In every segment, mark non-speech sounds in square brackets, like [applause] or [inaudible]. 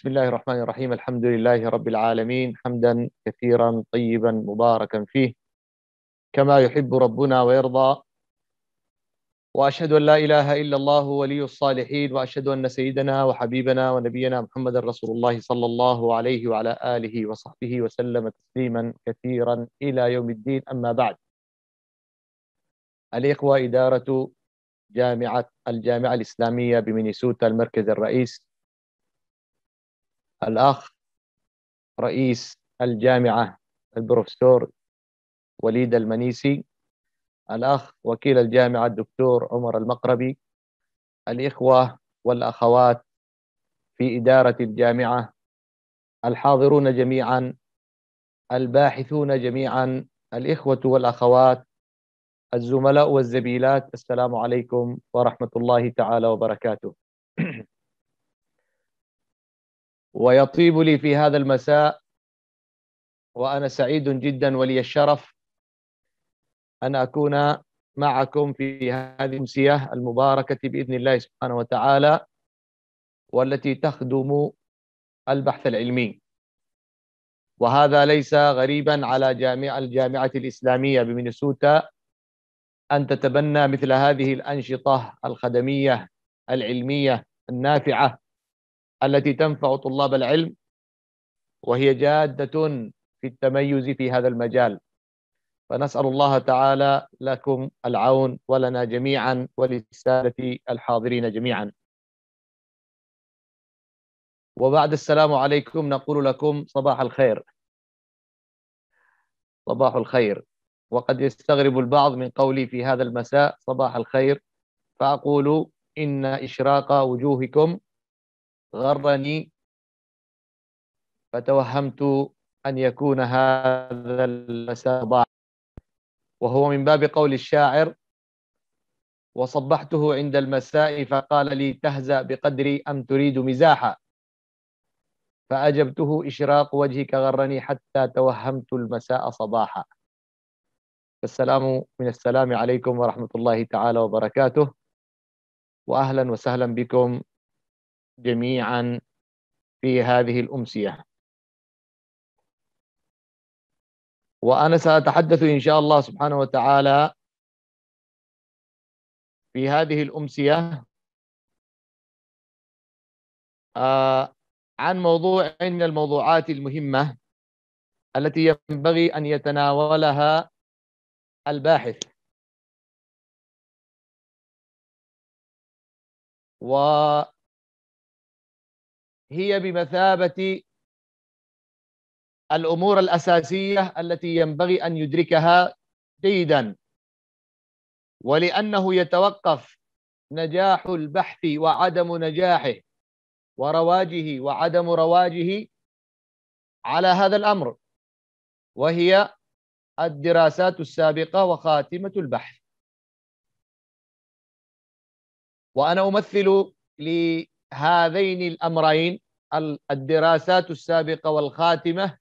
بسم الله الرحمن الرحيم الحمد لله رب العالمين حمدا كثيرا طيبا مباركا فيه كما يحب ربنا ويرضى واشهد ان لا اله الا الله ولي الصالحين واشهد ان سيدنا وحبيبنا ونبينا محمد رسول الله صلى الله عليه وعلى اله وصحبه وسلم تسليما كثيرا الى يوم الدين اما بعد الاخوه اداره جامعه الجامعه الاسلاميه بمينيسوتا المركز الرئيس الأخ رئيس الجامعة البروفيسور وليد المنيسي الأخ وكيل الجامعة الدكتور عمر المقربي الإخوة والأخوات في إدارة الجامعة الحاضرون جميعا الباحثون جميعا الإخوة والأخوات الزملاء والزبيلات السلام عليكم ورحمة الله تعالى وبركاته ويطيب لي في هذا المساء وأنا سعيد جدا ولي الشرف أن أكون معكم في هذه الأمسية المباركة بإذن الله سبحانه وتعالى والتي تخدم البحث العلمي وهذا ليس غريبا على جامعة الجامعة الإسلامية بمينيسوتا أن تتبنى مثل هذه الأنشطة الخدمية العلمية النافعة التي تنفع طلاب العلم وهي جادة في التميز في هذا المجال فنسأل الله تعالى لكم العون ولنا جميعا وللسادة الحاضرين جميعا وبعد السلام عليكم نقول لكم صباح الخير صباح الخير وقد يستغرب البعض من قولي في هذا المساء صباح الخير فأقول إن إشراق وجوهكم غرني فتوهمت أن يكون هذا المساء ضاع وهو من باب قول الشاعر وصبحته عند المساء فقال لي تهزأ بقدري أم تريد مزاحا فأجبته إشراق وجهك غرني حتى توهمت المساء صباحا السلام من السلام عليكم ورحمة الله تعالى وبركاته وأهلا وسهلا بكم جميعا في هذه الأمسية وأنا سأتحدث إن شاء الله سبحانه وتعالى في هذه الأمسية آه، عن موضوع من الموضوعات المهمة التي ينبغي أن يتناولها الباحث و هي بمثابة الأمور الأساسية التي ينبغي أن يدركها جيدا ولأنه يتوقف نجاح البحث وعدم نجاحه ورواجه وعدم رواجه على هذا الأمر وهي الدراسات السابقة وخاتمة البحث وأنا أمثل هذين الامرين الدراسات السابقه والخاتمه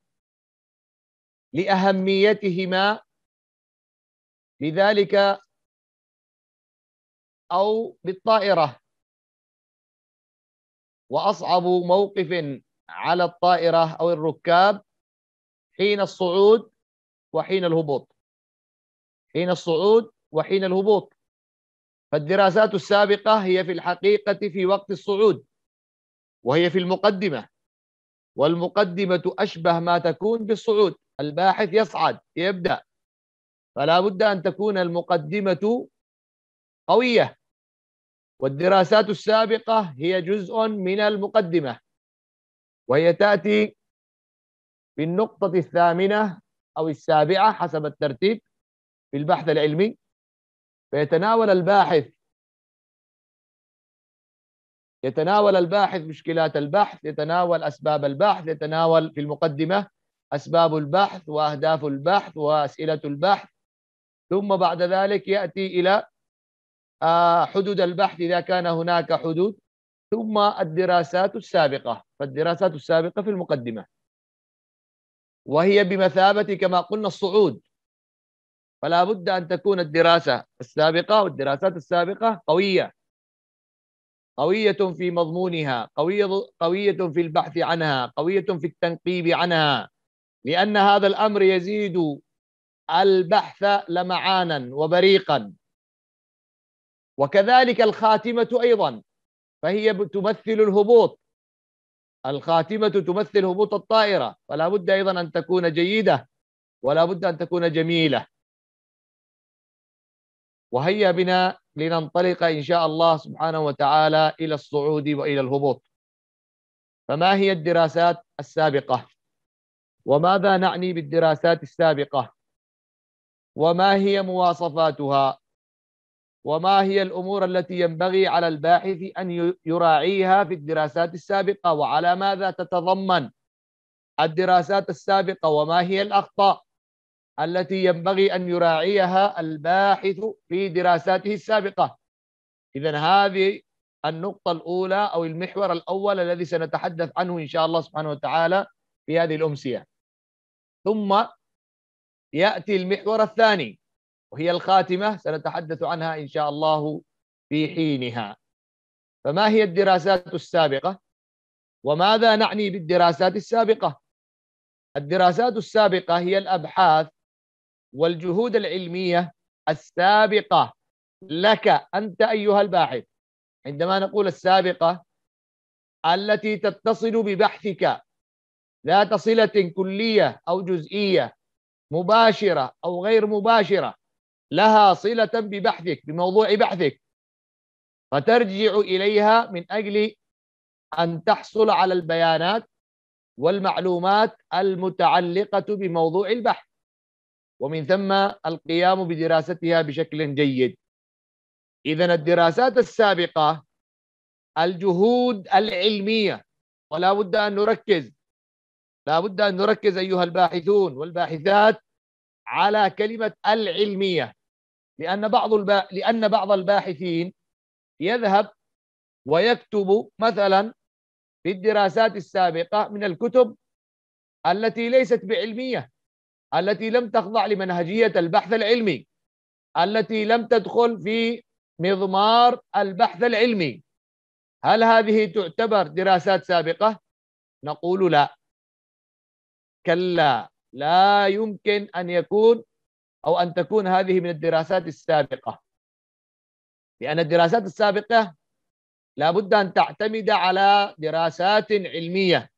لاهميتهما لذلك او بالطائره واصعب موقف على الطائره او الركاب حين الصعود وحين الهبوط حين الصعود وحين الهبوط فالدراسات السابقة هي في الحقيقة في وقت الصعود وهي في المقدمة والمقدمة أشبه ما تكون بالصعود الباحث يصعد يبدأ فلا بد أن تكون المقدمة قوية والدراسات السابقة هي جزء من المقدمة وهي تأتي في النقطة الثامنة أو السابعة حسب الترتيب في البحث العلمي فيتناول الباحث يتناول الباحث مشكلات البحث يتناول أسباب البحث يتناول في المقدمة أسباب البحث وأهداف البحث وأسئلة البحث ثم بعد ذلك يأتي إلى آه، حدود البحث إذا كان هناك حدود ثم الدراسات السابقة فالدراسات السابقة في المقدمة وهي بمثابة كما قلنا الصعود فلا بد أن تكون الدراسة السابقة والدراسات السابقة قوية قوية في مضمونها قوية, قوية في البحث عنها قوية في التنقيب عنها لأن هذا الأمر يزيد البحث لمعانا وبريقا وكذلك الخاتمة أيضا فهي تمثل الهبوط الخاتمة تمثل هبوط الطائرة فلا بد أيضا أن تكون جيدة ولا بد أن تكون جميلة وهيا بنا لننطلق إن شاء الله سبحانه وتعالى إلى الصعود وإلى الهبوط فما هي الدراسات السابقة وماذا نعني بالدراسات السابقة وما هي مواصفاتها وما هي الأمور التي ينبغي على الباحث أن يراعيها في الدراسات السابقة وعلى ماذا تتضمن الدراسات السابقة وما هي الأخطاء التي ينبغي أن يراعيها الباحث في دراساته السابقة إذا هذه النقطة الأولى أو المحور الأول الذي سنتحدث عنه إن شاء الله سبحانه وتعالى في هذه الأمسية ثم يأتي المحور الثاني وهي الخاتمة سنتحدث عنها إن شاء الله في حينها فما هي الدراسات السابقة وماذا نعني بالدراسات السابقة الدراسات السابقة هي الأبحاث والجهود العلمية السابقة لك أنت أيها الباحث عندما نقول السابقة التي تتصل ببحثك ذات صلة كلية أو جزئية مباشرة أو غير مباشرة لها صلة ببحثك بموضوع بحثك فترجع إليها من أجل أن تحصل على البيانات والمعلومات المتعلقة بموضوع البحث ومن ثم القيام بدراستها بشكل جيد إذا الدراسات السابقة الجهود العلمية ولا بد أن نركز لا بد أن نركز أيها الباحثون والباحثات على كلمة العلمية لأن بعض الب... لأن بعض الباحثين يذهب ويكتب مثلا في الدراسات السابقة من الكتب التي ليست بعلمية التي لم تخضع لمنهجية البحث العلمي التي لم تدخل في مضمار البحث العلمي هل هذه تعتبر دراسات سابقة؟ نقول لا كلا لا يمكن أن يكون أو أن تكون هذه من الدراسات السابقة لأن الدراسات السابقة لابد أن تعتمد على دراسات علمية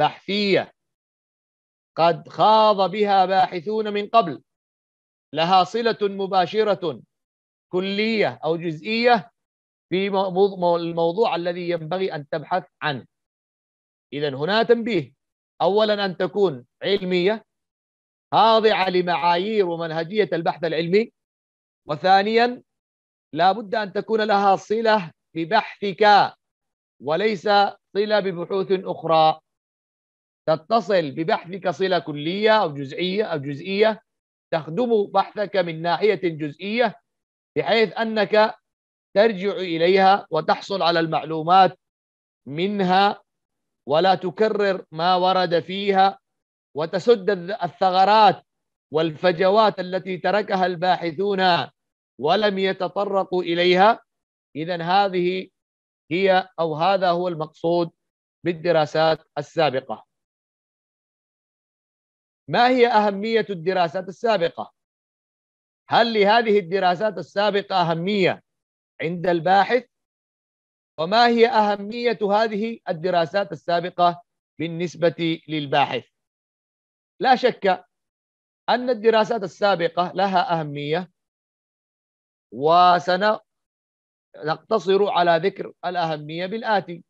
بحثية قد خاض بها باحثون من قبل لها صله مباشره كليه او جزئيه في الموضوع الذي ينبغي ان تبحث عنه اذا هنا تنبيه اولا ان تكون علميه خاضعه لمعايير ومنهجيه البحث العلمي وثانيا لا بد ان تكون لها صله ببحثك وليس صله ببحوث اخرى تتصل ببحثك صلة كلية أو جزئية أو جزئية تخدم بحثك من ناحية جزئية بحيث أنك ترجع إليها وتحصل على المعلومات منها ولا تكرر ما ورد فيها وتسد الثغرات والفجوات التي تركها الباحثون ولم يتطرقوا إليها إذا هذه هي أو هذا هو المقصود بالدراسات السابقة ما هي أهمية الدراسات السابقة؟ هل لهذه الدراسات السابقة أهمية عند الباحث؟ وما هي أهمية هذه الدراسات السابقة بالنسبة للباحث؟ لا شك أن الدراسات السابقة لها أهمية وسنقتصر على ذكر الأهمية بالآتي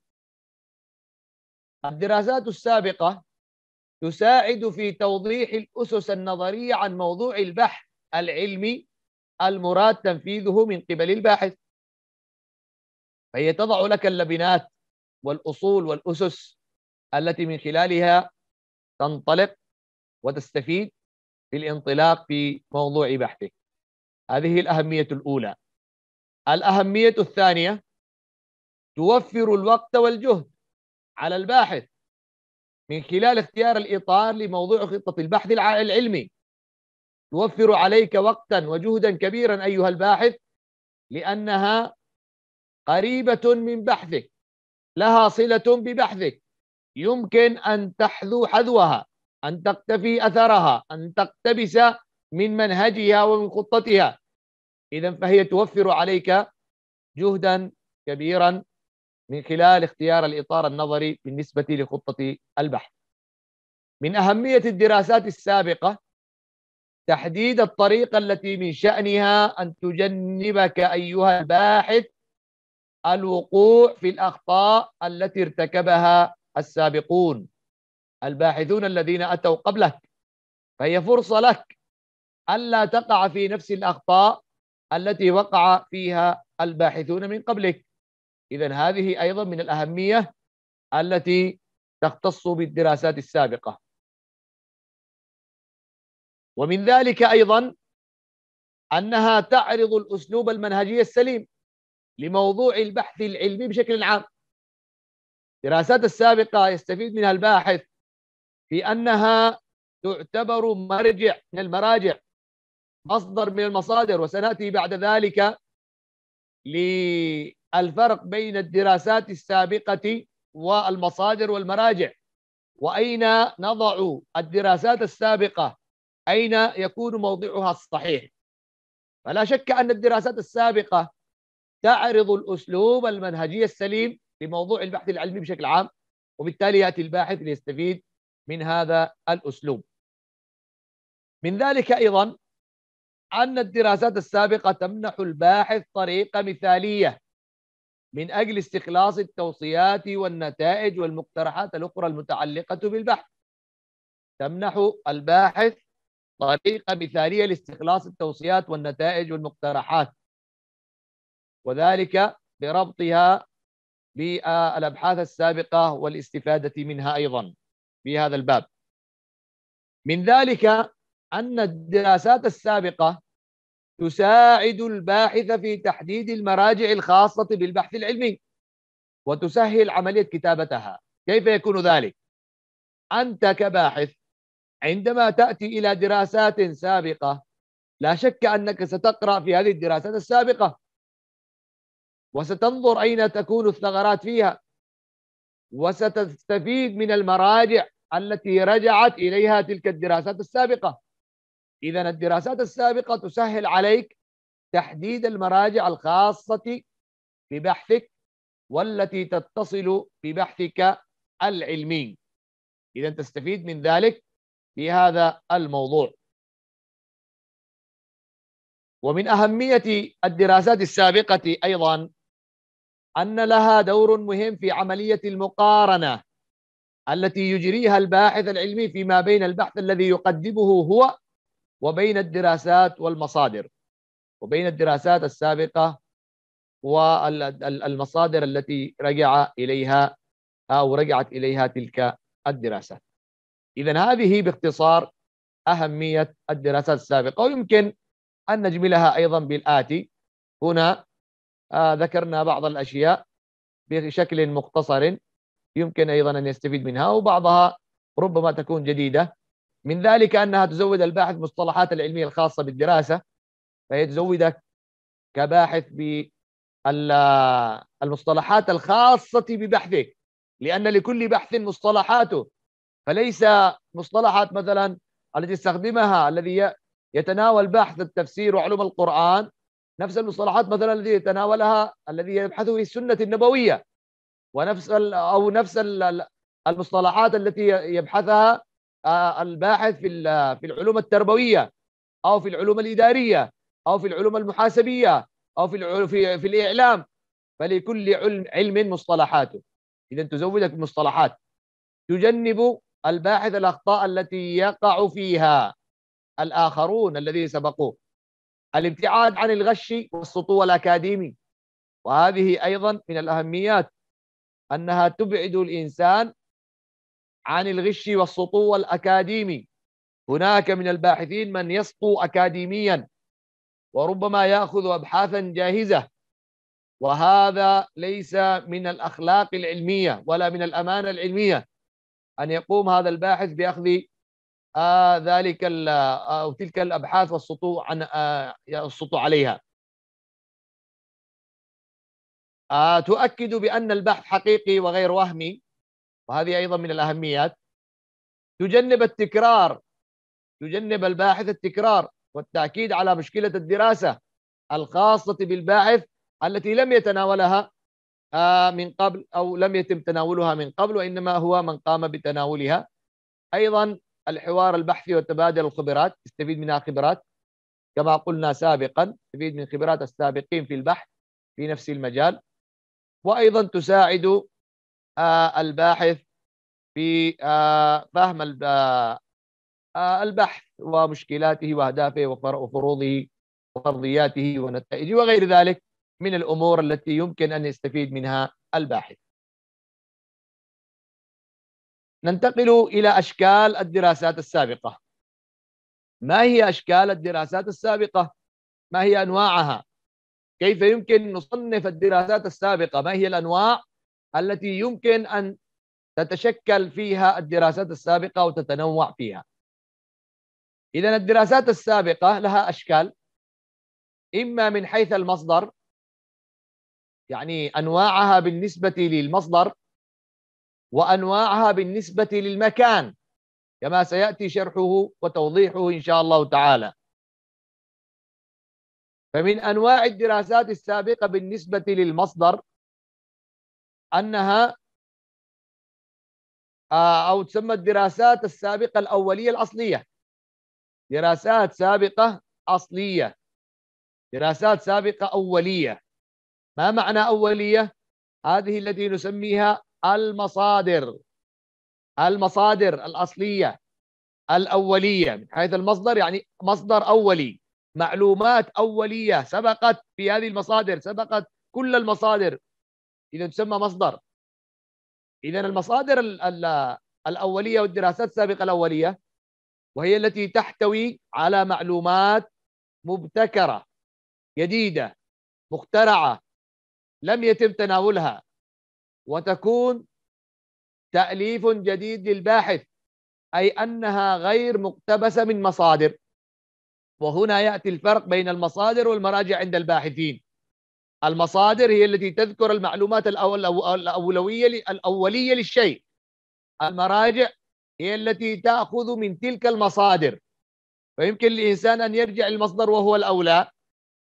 الدراسات السابقة تساعد في توضيح الأسس النظرية عن موضوع البحث العلمي المراد تنفيذه من قبل الباحث فهي تضع لك اللبنات والأصول والأسس التي من خلالها تنطلق وتستفيد في الانطلاق في موضوع بحثك هذه الأهمية الأولى الأهمية الثانية توفر الوقت والجهد على الباحث من خلال اختيار الإطار لموضوع خطة البحث العلمي توفر عليك وقتا وجهدا كبيرا أيها الباحث لأنها قريبة من بحثك لها صلة ببحثك يمكن أن تحذو حذوها أن تقتفي أثرها أن تقتبس من منهجها ومن خطتها إذا فهي توفر عليك جهدا كبيرا من خلال اختيار الإطار النظري بالنسبة لخطة البحث من أهمية الدراسات السابقة تحديد الطريقة التي من شأنها أن تجنبك أيها الباحث الوقوع في الأخطاء التي ارتكبها السابقون الباحثون الذين أتوا قبلك فهي فرصة لك ألا تقع في نفس الأخطاء التي وقع فيها الباحثون من قبلك إذا هذه أيضا من الأهمية التي تختص بالدراسات السابقة ومن ذلك أيضا أنها تعرض الأسلوب المنهجي السليم لموضوع البحث العلمي بشكل عام الدراسات السابقة يستفيد منها الباحث في أنها تعتبر مرجع من المراجع مصدر من المصادر وسنأتي بعد ذلك الفرق بين الدراسات السابقة والمصادر والمراجع وأين نضع الدراسات السابقة أين يكون موضعها الصحيح فلا شك أن الدراسات السابقة تعرض الأسلوب المنهجي السليم لموضوع البحث العلمي بشكل عام وبالتالي يأتي الباحث ليستفيد من هذا الأسلوب من ذلك أيضا أن الدراسات السابقة تمنح الباحث طريقة مثالية من أجل استخلاص التوصيات والنتائج والمقترحات الأخرى المتعلقة بالبحث تمنح الباحث طريقة مثالية لاستخلاص التوصيات والنتائج والمقترحات وذلك بربطها بالأبحاث السابقة والاستفادة منها أيضا في هذا الباب من ذلك أن الدراسات السابقة تساعد الباحث في تحديد المراجع الخاصة بالبحث العلمي وتسهل عملية كتابتها كيف يكون ذلك؟ أنت كباحث عندما تأتي إلى دراسات سابقة لا شك أنك ستقرأ في هذه الدراسات السابقة وستنظر أين تكون الثغرات فيها وستستفيد من المراجع التي رجعت إليها تلك الدراسات السابقة إذا الدراسات السابقة تسهل عليك تحديد المراجع الخاصة ببحثك والتي تتصل ببحثك العلمي إذا تستفيد من ذلك في هذا الموضوع ومن أهمية الدراسات السابقة أيضا أن لها دور مهم في عملية المقارنة التي يجريها الباحث العلمي فيما بين البحث الذي يقدمه هو وبين الدراسات والمصادر وبين الدراسات السابقة والمصادر التي رجع إليها أو رجعت إليها تلك الدراسات إذا هذه باختصار أهمية الدراسات السابقة ويمكن أن نجملها أيضا بالآتي هنا آه ذكرنا بعض الأشياء بشكل مختصر يمكن أيضا أن يستفيد منها وبعضها ربما تكون جديدة من ذلك أنها تزود الباحث مصطلحات العلمية الخاصة بالدراسة فهي تزودك كباحث بالمصطلحات الخاصة ببحثك لأن لكل بحث مصطلحاته فليس مصطلحات مثلا التي يستخدمها الذي يتناول بحث التفسير وعلوم القرآن نفس المصطلحات مثلا التي يتناولها الذي يبحث في السنة النبوية ونفس أو نفس المصطلحات التي يبحثها آه، الباحث في في العلوم التربويه او في العلوم الاداريه او في العلوم المحاسبيه او في في, في الاعلام فلكل علم علم مصطلحاته اذا تزودك بمصطلحات تجنب الباحث الاخطاء التي يقع فيها الاخرون الذين سبقوه الابتعاد عن الغش والسطو الاكاديمي وهذه ايضا من الاهميات انها تبعد الانسان عن الغش والسطو الأكاديمي هناك من الباحثين من يسطو أكاديميا وربما يأخذ أبحاثا جاهزة وهذا ليس من الأخلاق العلمية ولا من الأمانة العلمية أن يقوم هذا الباحث بأخذ آه ذلك آه، أو تلك الأبحاث والسطو عن آه السطو عليها آه تؤكد بأن البحث حقيقي وغير وهمي وهذه أيضا من الأهميات تجنب التكرار تجنب الباحث التكرار والتأكيد على مشكلة الدراسة الخاصة بالباحث التي لم يتناولها آه، من قبل أو لم يتم تناولها من قبل وإنما هو من قام بتناولها أيضا الحوار البحثي وتبادل الخبرات استفيد منها خبرات كما قلنا سابقا استفيد من خبرات السابقين في البحث في نفس المجال وأيضا تساعد آه، الباحث في آه، فهم آه، البحث ومشكلاته واهدافه وفروضه وفرضياته ونتائجه وغير ذلك من الامور التي يمكن ان يستفيد منها الباحث. ننتقل الى اشكال الدراسات السابقه. ما هي اشكال الدراسات السابقه؟ ما هي انواعها؟ كيف يمكن نصنف الدراسات السابقه؟ ما هي الانواع التي يمكن أن تتشكل فيها الدراسات السابقة وتتنوع فيها إذا الدراسات السابقة لها أشكال إما من حيث المصدر يعني أنواعها بالنسبة للمصدر وأنواعها بالنسبة للمكان كما سيأتي شرحه وتوضيحه إن شاء الله تعالى فمن أنواع الدراسات السابقة بالنسبة للمصدر انها آه، او تسمى الدراسات السابقه الاوليه الاصليه دراسات سابقه اصليه دراسات سابقه اوليه ما معنى اوليه هذه التي نسميها المصادر المصادر الاصليه الاوليه من حيث المصدر يعني مصدر اولي معلومات اوليه سبقت في هذه المصادر سبقت كل المصادر اذا تسمى مصدر اذا المصادر الاوليه والدراسات السابقه الاوليه وهي التي تحتوي على معلومات مبتكره جديده مخترعه لم يتم تناولها وتكون تاليف جديد للباحث اي انها غير مقتبسه من مصادر وهنا ياتي الفرق بين المصادر والمراجع عند الباحثين المصادر هي التي تذكر المعلومات الأولوية الأولية للشيء المراجع هي التي تأخذ من تلك المصادر فيمكن للإنسان أن يرجع المصدر وهو الأولى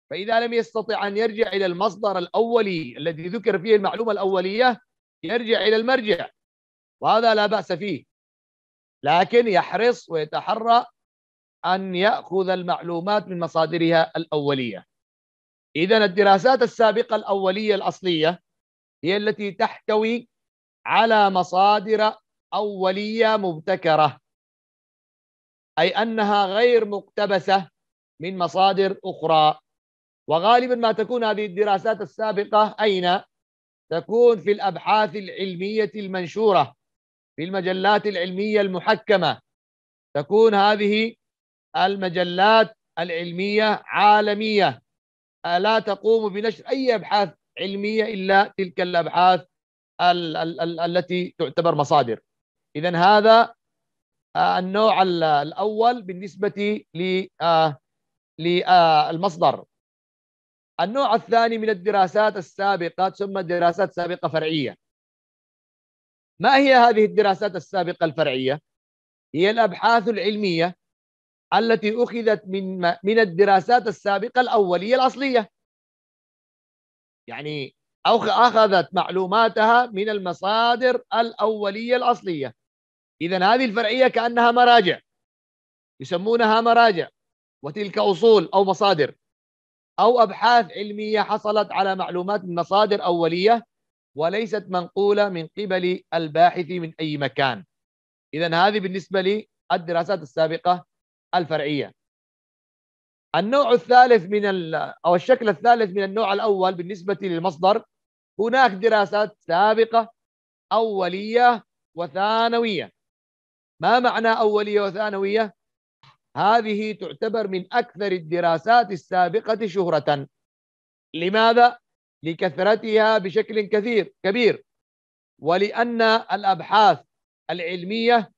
فإذا لم يستطع أن يرجع إلى المصدر الأولي الذي ذكر فيه المعلومة الأولية يرجع إلى المرجع وهذا لا بأس فيه لكن يحرص ويتحرى أن يأخذ المعلومات من مصادرها الأولية إذا الدراسات السابقة الأولية الأصلية هي التي تحتوي على مصادر أولية مبتكرة أي أنها غير مقتبسة من مصادر أخرى وغالبا ما تكون هذه الدراسات السابقة أين؟ تكون في الأبحاث العلمية المنشورة في المجلات العلمية المحكمة تكون هذه المجلات العلمية عالمية لا تقوم بنشر أي أبحاث علمية إلا تلك الأبحاث ال ال ال التي تعتبر مصادر إذا هذا آه، النوع الأول بالنسبة للمصدر آه، آه، النوع الثاني من الدراسات السابقة تسمى دراسات سابقة فرعية ما هي هذه الدراسات السابقة الفرعية؟ هي الأبحاث العلمية التي أخذت من من الدراسات السابقة الأولية الأصلية يعني أخذت معلوماتها من المصادر الأولية الأصلية إذا هذه الفرعية كأنها مراجع يسمونها مراجع وتلك أصول أو مصادر أو أبحاث علمية حصلت على معلومات من مصادر أولية وليست منقولة من قبل الباحث من أي مكان إذا هذه بالنسبة للدراسات السابقة الفرعية النوع الثالث من أو الشكل الثالث من النوع الأول بالنسبة للمصدر هناك دراسات سابقة أولية وثانوية ما معنى أولية وثانوية؟ هذه تعتبر من أكثر الدراسات السابقة شهرة لماذا؟ لكثرتها بشكل كثير كبير ولأن الأبحاث العلمية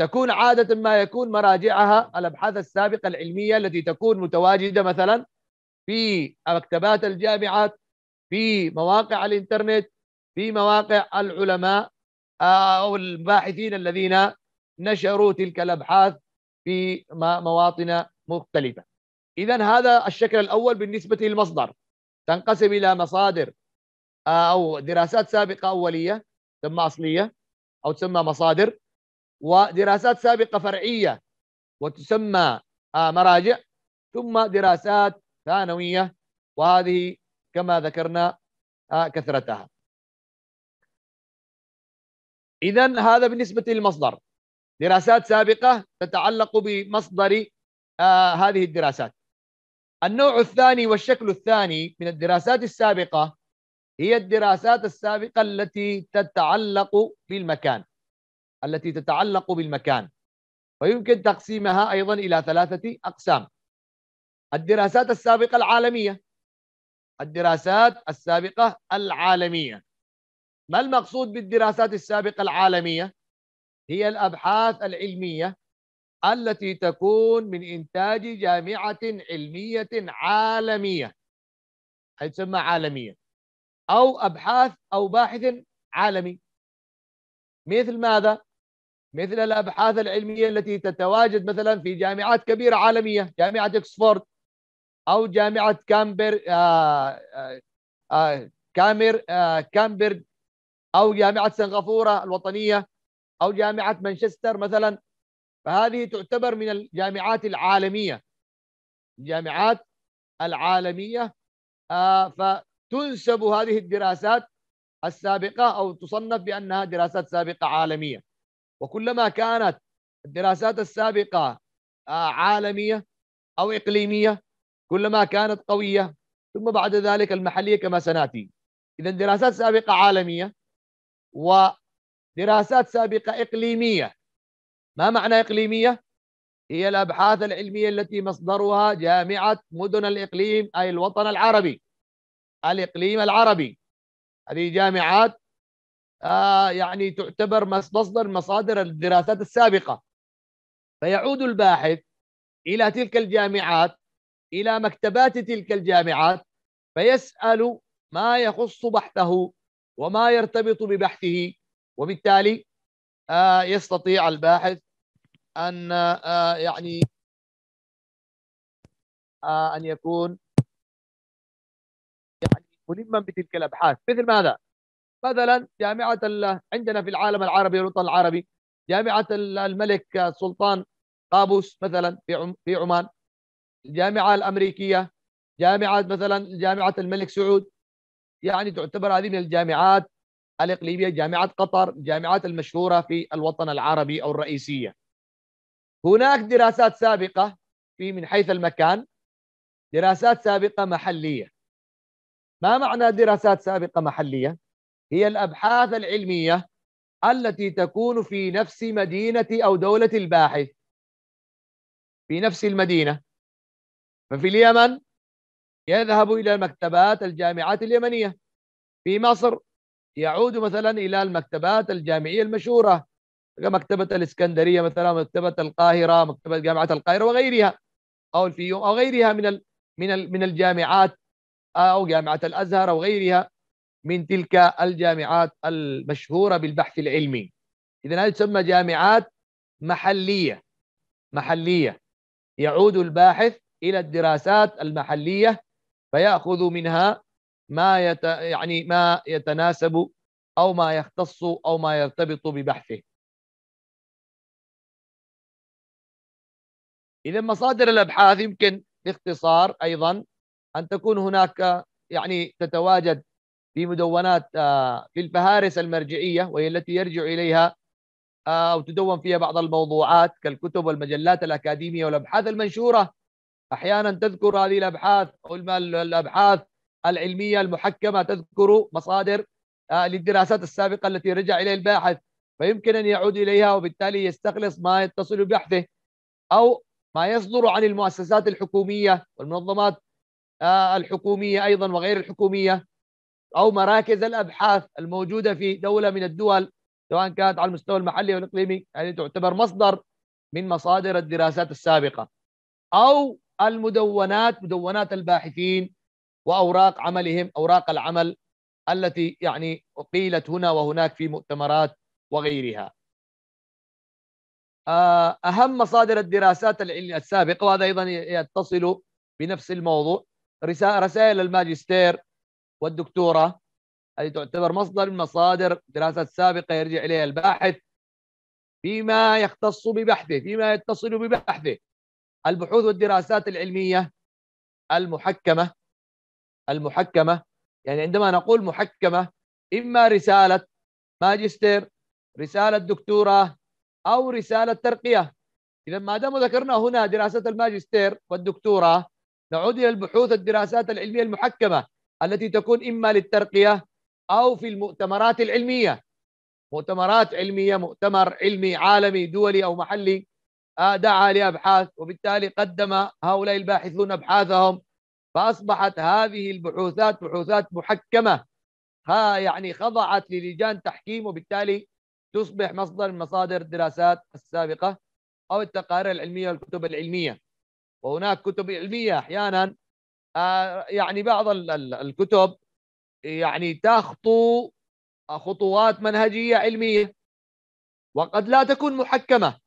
تكون عادة ما يكون مراجعها الأبحاث السابقة العلمية التي تكون متواجدة مثلا في مكتبات الجامعات في مواقع الإنترنت في مواقع العلماء آه، أو الباحثين الذين نشروا تلك الأبحاث في مواطن مختلفة إذا هذا الشكل الأول بالنسبة للمصدر تنقسم إلى مصادر آه، أو دراسات سابقة أولية تسمى أصلية أو تسمى مصادر ودراسات سابقة فرعية وتسمى آه، مراجع ثم دراسات ثانوية وهذه كما ذكرنا آه، كثرتها إذا هذا بالنسبة للمصدر دراسات سابقة تتعلق بمصدر آه، هذه الدراسات النوع الثاني والشكل الثاني من الدراسات السابقة هي الدراسات السابقة التي تتعلق بالمكان التي تتعلق بالمكان ويمكن تقسيمها أيضا إلى ثلاثة أقسام الدراسات السابقة العالمية الدراسات السابقة العالمية ما المقصود بالدراسات السابقة العالمية؟ هي الأبحاث العلمية التي تكون من إنتاج جامعة علمية عالمية تسمى عالمية أو أبحاث أو باحث عالمي مثل ماذا؟ مثل الابحاث العلميه التي تتواجد مثلا في جامعات كبيره عالميه جامعه اكسفورد او جامعه كامبر آآ آه، آآ آه، آه، كامير آآ كامبرد او جامعه سنغافوره الوطنيه او جامعه مانشستر مثلا فهذه تعتبر من الجامعات العالميه الجامعات العالميه فتنسب هذه الدراسات السابقه او تصنف بانها دراسات سابقه عالميه وكلما كانت الدراسات السابقة آه، عالمية أو إقليمية كلما كانت قوية ثم بعد ذلك المحلية كما سنأتي إذا دراسات سابقة عالمية ودراسات سابقة إقليمية ما معنى إقليمية؟ هي الأبحاث العلمية التي مصدرها جامعة مدن الإقليم أي الوطن العربي الإقليم العربي هذه جامعات آه، يعني تعتبر مصدر مصادر الدراسات السابقة فيعود الباحث إلى تلك الجامعات إلى مكتبات تلك الجامعات فيسأل ما يخص بحثه وما يرتبط ببحثه وبالتالي آه، يستطيع الباحث أن آه، يعني أن يكون يعني ملما بتلك الأبحاث مثل ماذا؟ مثلا جامعة عندنا في العالم العربي الوطن العربي جامعة الملك سلطان قابوس مثلا في عمان الجامعة الأمريكية جامعة مثلا جامعة الملك سعود يعني تعتبر هذه من الجامعات الإقليمية جامعة قطر الجامعات المشهورة في الوطن العربي أو الرئيسية هناك دراسات سابقة في من حيث المكان دراسات سابقة محلية ما معنى دراسات سابقة محلية؟ هي الأبحاث العلمية التي تكون في نفس مدينة أو دولة الباحث في نفس المدينة ففي اليمن يذهب إلى مكتبات الجامعات اليمنية في مصر يعود مثلا إلى المكتبات الجامعية المشهورة مكتبة الإسكندرية مثلا مكتبة القاهرة مكتبة جامعة القاهرة وغيرها أو الفيوم أو غيرها من من من الجامعات أو جامعة الأزهر أو غيرها من تلك الجامعات المشهورة بالبحث العلمي إذا هذه تسمى جامعات محلية محلية يعود الباحث إلى الدراسات المحلية فيأخذ منها ما يت... يعني ما يتناسب أو ما يختص أو ما يرتبط ببحثه إذا مصادر الأبحاث يمكن باختصار أيضا أن تكون هناك يعني تتواجد في مدونات آه، في الفهارس المرجعية وهي التي يرجع إليها آه، أو تدون فيها بعض الموضوعات كالكتب والمجلات الأكاديمية والأبحاث المنشورة أحيانا تذكر هذه الأبحاث أو الأبحاث العلمية المحكمة تذكر مصادر آه، للدراسات السابقة التي رجع إليها الباحث فيمكن أن يعود إليها وبالتالي يستخلص ما يتصل ببحثه أو ما يصدر عن المؤسسات الحكومية والمنظمات الحكومية أيضا وغير الحكومية أو مراكز الأبحاث الموجودة في دولة من الدول سواء كانت على المستوى المحلي او هذه يعني تعتبر مصدر من مصادر الدراسات السابقة أو المدونات مدونات الباحثين وأوراق عملهم أوراق العمل التي يعني اقيلت هنا وهناك في مؤتمرات وغيرها آه، أهم مصادر الدراسات العلمية السابقة وهذا أيضا يتصل بنفس الموضوع رسائل الماجستير والدكتورة هذه تعتبر مصدر من مصادر دراسات سابقة يرجع إليها الباحث فيما يختص ببحثه فيما يتصل ببحثه البحوث والدراسات العلمية المحكمة المحكمة يعني عندما نقول محكمة إما رسالة ماجستير رسالة دكتورة أو رسالة ترقية إذا ما دام ذكرنا هنا دراسة الماجستير والدكتورة نعود إلى البحوث الدراسات العلمية المحكمة التي تكون إما للترقية أو في المؤتمرات العلمية مؤتمرات علمية مؤتمر علمي عالمي دولي أو محلي آه، دعا لأبحاث وبالتالي قدم هؤلاء الباحثون أبحاثهم فأصبحت هذه البحوثات بحوثات محكمة ها يعني خضعت للجان تحكيم وبالتالي تصبح مصدر من مصادر الدراسات السابقة أو التقارير العلمية والكتب العلمية وهناك كتب علمية أحيانا آه، يعني بعض الكتب يعني تخطو خطوات منهجية علمية وقد لا تكون محكمة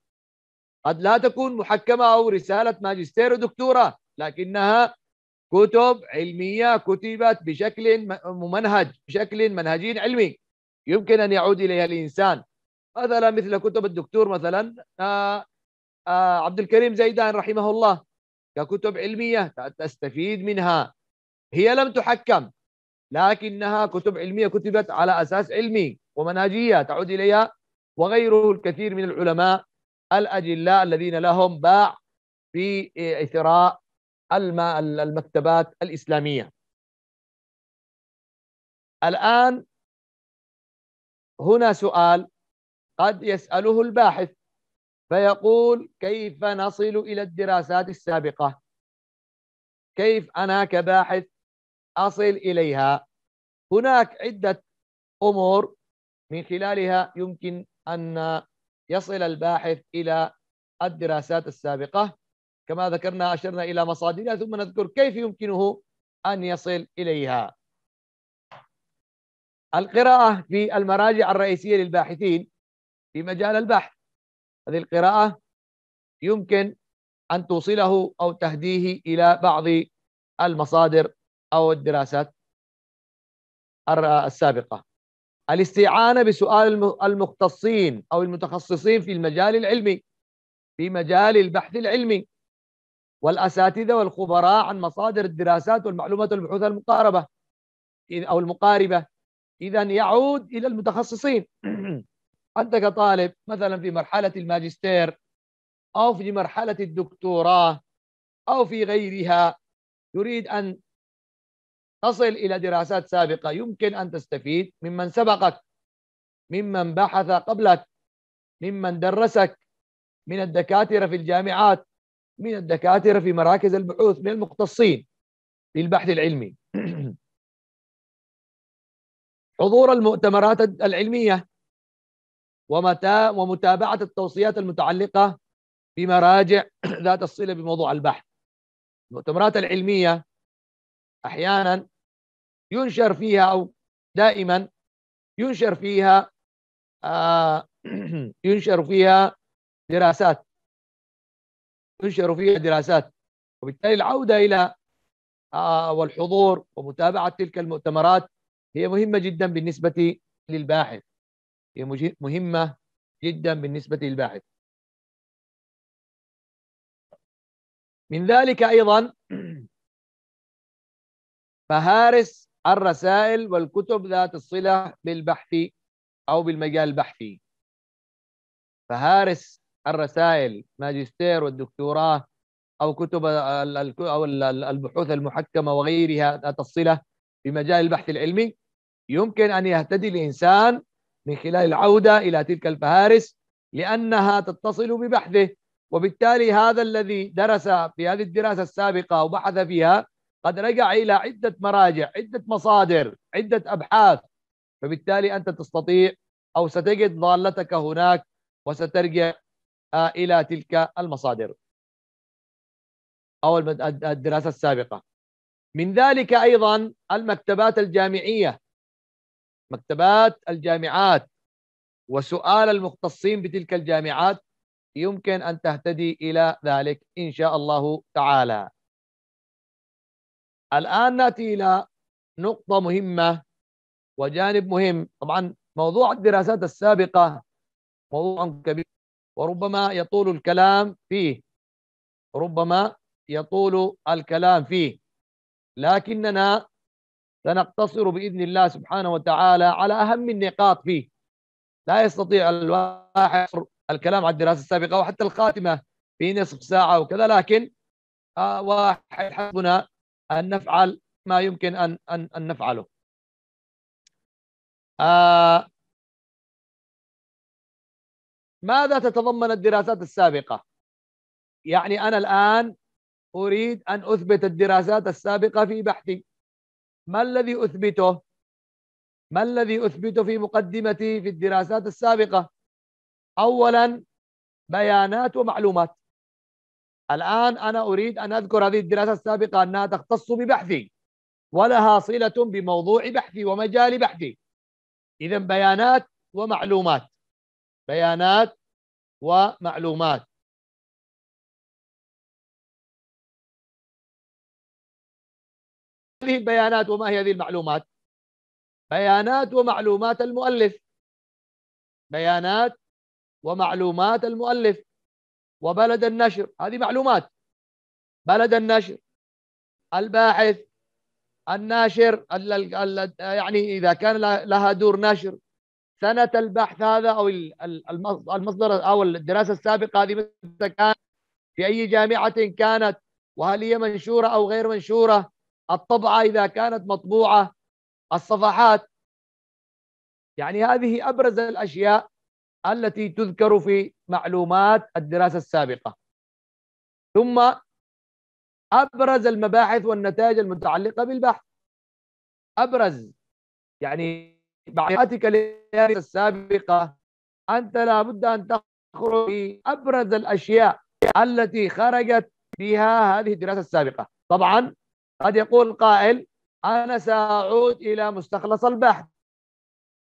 قد لا تكون محكمة أو رسالة ماجستير ودكتوره لكنها كتب علمية كتبت بشكل ممنهج بشكل منهجي علمي يمكن أن يعود إليها الإنسان مثلا مثل كتب الدكتور مثلا آه، آه، عبد الكريم زيدان رحمه الله ككتب علمية تستفيد منها هي لم تحكم لكنها كتب علمية كتبت على أساس علمي ومنهجية تعود إليها وغيره الكثير من العلماء الأجلاء الذين لهم باع في إثراء المكتبات الإسلامية الآن هنا سؤال قد يسأله الباحث فيقول كيف نصل إلى الدراسات السابقة كيف أنا كباحث أصل إليها هناك عدة أمور من خلالها يمكن أن يصل الباحث إلى الدراسات السابقة كما ذكرنا أشرنا إلى مصادرها ثم نذكر كيف يمكنه أن يصل إليها القراءة في المراجع الرئيسية للباحثين في مجال البحث هذه القراءة يمكن أن توصله أو تهديه إلى بعض المصادر أو الدراسات السابقة الاستعانة بسؤال المختصين أو المتخصصين في المجال العلمي في مجال البحث العلمي والأساتذة والخبراء عن مصادر الدراسات والمعلومات والبحوث المقاربة أو المقاربة إذا يعود إلى المتخصصين [clears throat] أنت كطالب مثلا في مرحلة الماجستير أو في مرحلة الدكتوراه أو في غيرها تريد أن تصل إلى دراسات سابقة يمكن أن تستفيد ممن سبقك ممن بحث قبلك ممن درسك من الدكاترة في الجامعات من الدكاترة في مراكز البحوث من المختصين للبحث العلمي [clears throat] حضور المؤتمرات العلمية ومتى ومتابعة التوصيات المتعلقة بمراجع [clears throat] ذات الصلة بموضوع البحث المؤتمرات العلمية أحيانا ينشر فيها أو دائما ينشر فيها آه [clears throat] ينشر فيها دراسات ينشر فيها دراسات وبالتالي العودة إلى آه والحضور ومتابعة تلك المؤتمرات هي مهمة جدا بالنسبة للباحث هي مهمه جدا بالنسبه للباحث من ذلك ايضا فهارس [clears throat] الرسائل والكتب ذات الصله بالبحث او بالمجال البحثي فهارس الرسائل ماجستير والدكتوراه او كتب او البحوث المحكمه وغيرها ذات الصله في مجال البحث العلمي يمكن ان يهتدي الانسان من خلال العودة إلى تلك الفهارس لأنها تتصل ببحثه وبالتالي هذا الذي درس في هذه الدراسة السابقة وبحث فيها قد رجع إلى عدة مراجع عدة مصادر عدة أبحاث فبالتالي أنت تستطيع أو ستجد ضالتك هناك وسترجع آه، إلى تلك المصادر أو الدراسة السابقة من ذلك أيضا المكتبات الجامعية مكتبات الجامعات وسؤال المختصين بتلك الجامعات يمكن أن تهتدي إلى ذلك إن شاء الله تعالى الآن نأتي إلى نقطة مهمة وجانب مهم طبعا موضوع الدراسات السابقة موضوع كبير وربما يطول الكلام فيه ربما يطول الكلام فيه لكننا سنقتصر باذن الله سبحانه وتعالى على اهم النقاط فيه لا يستطيع الواحد الكلام عن الدراسه السابقه وحتى الخاتمه في نصف ساعه وكذا لكن واحد حسبنا ان نفعل ما يمكن ان ان, أن نفعله. آه ماذا تتضمن الدراسات السابقه؟ يعني انا الان اريد ان اثبت الدراسات السابقه في بحثي ما الذي أثبته؟ ما الذي أثبته في مقدمتي في الدراسات السابقة؟ أولا بيانات ومعلومات الآن أنا أريد أن أذكر هذه الدراسة السابقة أنها تختص ببحثي ولها صلة بموضوع بحثي ومجال بحثي إذا بيانات ومعلومات بيانات ومعلومات هذه البيانات وما هي هذه المعلومات بيانات ومعلومات المؤلف بيانات ومعلومات المؤلف وبلد النشر هذه معلومات بلد النشر الباحث الناشر يعني إذا كان لها دور نشر سنة البحث هذا أو المصدر أو الدراسة السابقة هذه كانت في أي جامعة كانت وهل هي منشورة أو غير منشورة الطبعة إذا كانت مطبوعة الصفحات يعني هذه أبرز الأشياء التي تذكر في معلومات الدراسة السابقة ثم أبرز المباحث والنتائج المتعلقة بالبحث أبرز يعني معلوماتك للدراسة السابقة أنت لابد أن تخرج بأبرز الأشياء التي خرجت بها هذه الدراسة السابقة طبعا قد يقول قائل أنا سأعود إلى مستخلص البحث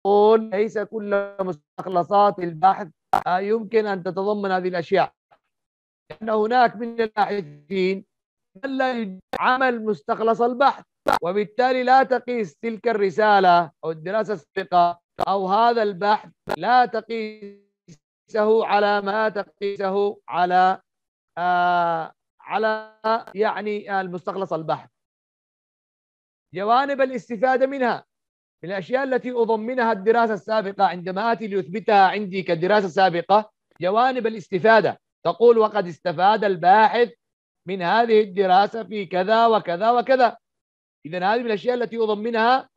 قول ليس كل مستخلصات البحث يمكن أن تتضمن هذه الأشياء لأن هناك من الباحثين من لا عمل مستخلص البحث وبالتالي لا تقيس تلك الرسالة أو الدراسة السابقة أو هذا البحث لا تقيسه على ما تقيسه على آه على يعني المستخلص البحث جوانب الاستفادة منها من الأشياء التي أضمنها الدراسة السابقة عندما آتي ليثبتها عندي كدراسة سابقة جوانب الاستفادة تقول وقد استفاد الباحث من هذه الدراسة في كذا وكذا وكذا إذا هذه من الأشياء التي أضمنها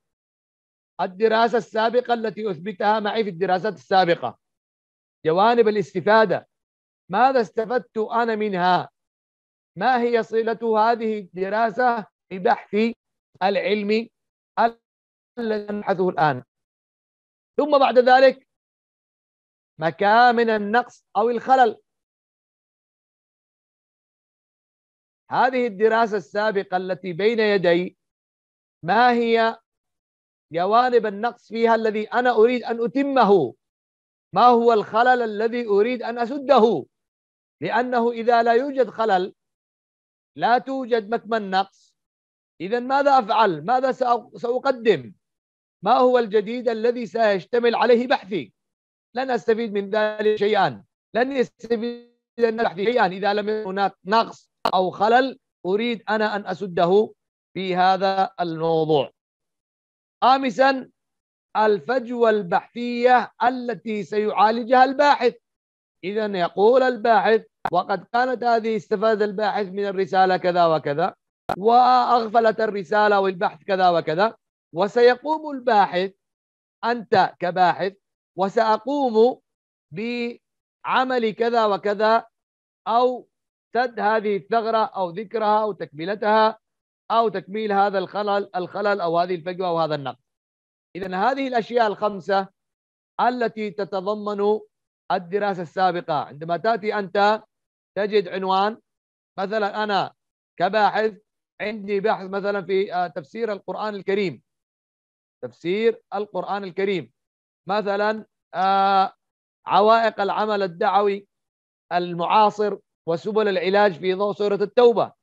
الدراسة السابقة التي أثبتها معي في الدراسات السابقة جوانب الاستفادة ماذا استفدت أنا منها ما هي صلة هذه الدراسة ببحثي العلمي الذي نبحثه الآن ثم بعد ذلك مكامن النقص أو الخلل هذه الدراسة السابقة التي بين يدي ما هي جوانب النقص فيها الذي أنا أريد أن أتمه ما هو الخلل الذي أريد أن أسده لأنه إذا لا يوجد خلل لا توجد مكمن نقص إذا ماذا أفعل؟ ماذا سأقدم؟ ما هو الجديد الذي سيشتمل عليه بحثي؟ لن أستفيد من ذلك شيئا لن يستفيد من بحثي شيئا إذا لم يكن هناك نقص أو خلل أريد أنا أن أسده في هذا الموضوع خامسا الفجوة البحثية التي سيعالجها الباحث إذا يقول الباحث وقد كانت هذه استفاد الباحث من الرسالة كذا وكذا واغفلت الرساله والبحث كذا وكذا وسيقوم الباحث انت كباحث وساقوم بعمل كذا وكذا او سد هذه الثغره او ذكرها او تكملتها او تكميل هذا الخلل الخلل او هذه الفجوه او هذا النقص. اذا هذه الاشياء الخمسه التي تتضمن الدراسه السابقه، عندما تاتي انت تجد عنوان مثلا انا كباحث عندي بحث مثلا في آه، تفسير القرآن الكريم تفسير القرآن الكريم مثلا آه، عوائق العمل الدعوي المعاصر وسبل العلاج في ضوء سورة التوبة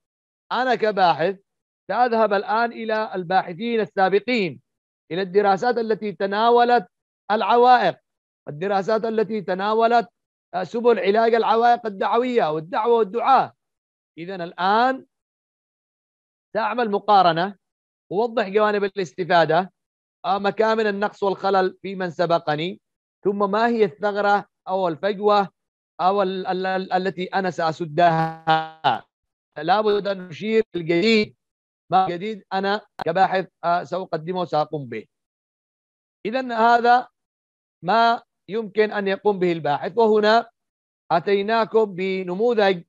أنا كباحث سأذهب الآن إلى الباحثين السابقين إلى الدراسات التي تناولت العوائق الدراسات التي تناولت آه، سبل علاج العوائق الدعوية والدعوة والدعاء إذا الآن تعمل مقارنة ووضح جوانب الاستفادة آه، مكامن النقص والخلل في من سبقني ثم ما هي الثغرة أو الفجوة أو ال ال ال التي أنا سأسدها لابد أن نشير الجديد ما جديد أنا كباحث آه، سأقدمه وسأقوم به إذا هذا ما يمكن أن يقوم به الباحث وهنا أتيناكم بنموذج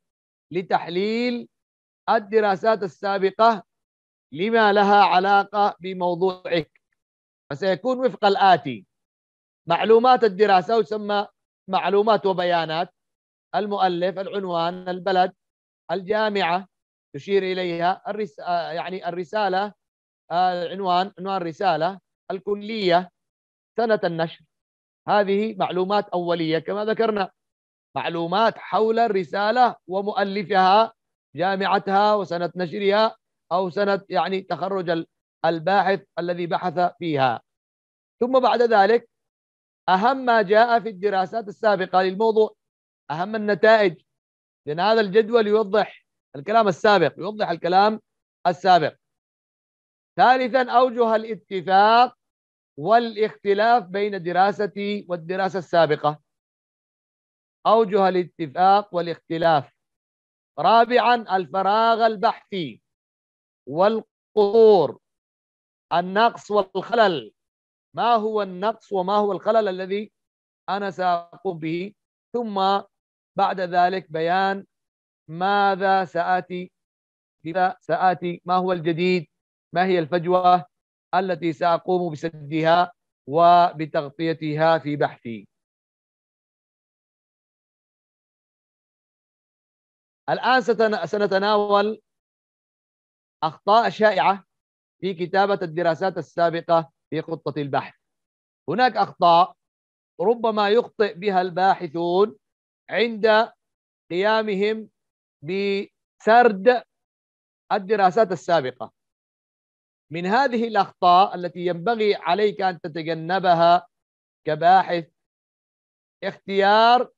لتحليل الدراسات السابقة لما لها علاقة بموضوعك فسيكون وفق الآتي معلومات الدراسة وتسمى معلومات وبيانات المؤلف العنوان البلد الجامعة تشير إليها الرس... يعني الرسالة العنوان عنوان الرسالة الكلية سنة النشر هذه معلومات أولية كما ذكرنا معلومات حول الرسالة ومؤلفها جامعتها وسنة نشرها أو سنة يعني تخرج الباحث الذي بحث فيها ثم بعد ذلك أهم ما جاء في الدراسات السابقة للموضوع أهم النتائج لأن هذا الجدول يوضح الكلام السابق يوضح الكلام السابق ثالثا أوجه الاتفاق والاختلاف بين دراستي والدراسة السابقة أوجه الاتفاق والاختلاف رابعا الفراغ البحثي والقصور النقص والخلل ما هو النقص وما هو الخلل الذي أنا سأقوم به ثم بعد ذلك بيان ماذا سآتي بماذا سآتي ما هو الجديد ما هي الفجوة التي سأقوم بسدها وبتغطيتها في بحثي الآن سنتناول أخطاء شائعة في كتابة الدراسات السابقة في خطة البحث هناك أخطاء ربما يخطئ بها الباحثون عند قيامهم بسرد الدراسات السابقة من هذه الأخطاء التي ينبغي عليك أن تتجنبها كباحث اختيار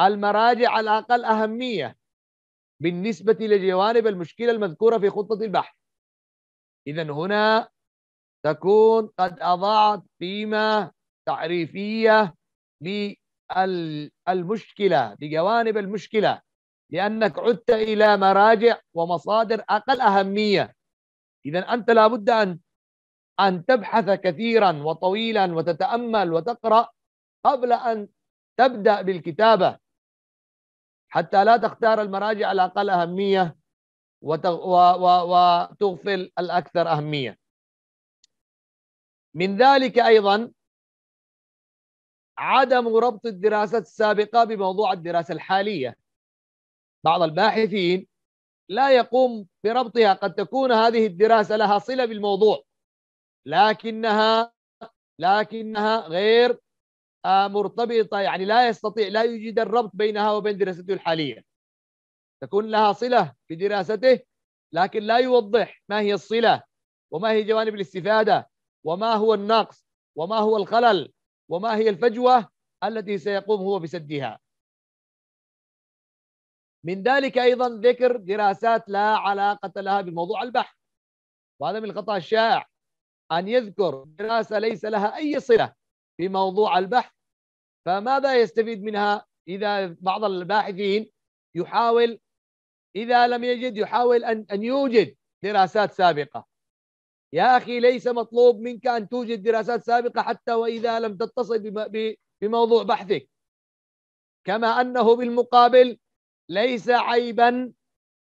المراجع الأقل أهمية بالنسبة لجوانب المشكلة المذكورة في خطة البحث إذا هنا تكون قد أضعت قيمة تعريفية للمشكلة لجوانب المشكلة لأنك عدت إلى مراجع ومصادر أقل أهمية إذا أنت لابد أن أن تبحث كثيرا وطويلا وتتأمل وتقرأ قبل أن تبدأ بالكتابة حتى لا تختار المراجع الأقل أهمية وتغفل الأكثر أهمية من ذلك أيضا عدم ربط الدراسات السابقة بموضوع الدراسة الحالية بعض الباحثين لا يقوم بربطها قد تكون هذه الدراسة لها صلة بالموضوع لكنها لكنها غير مرتبطة يعني لا يستطيع لا يوجد الربط بينها وبين دراسته الحالية تكون لها صلة في دراسته لكن لا يوضح ما هي الصلة وما هي جوانب الاستفادة وما هو النقص وما هو الخلل وما هي الفجوة التي سيقوم هو بسدها من ذلك أيضا ذكر دراسات لا علاقة لها بموضوع البحث وهذا من الخطأ الشائع أن يذكر دراسة ليس لها أي صلة في موضوع البحث فماذا يستفيد منها إذا بعض الباحثين يحاول إذا لم يجد يحاول أن أن يوجد دراسات سابقة يا أخي ليس مطلوب منك أن توجد دراسات سابقة حتى وإذا لم تتصل بموضوع بحثك كما أنه بالمقابل ليس عيبا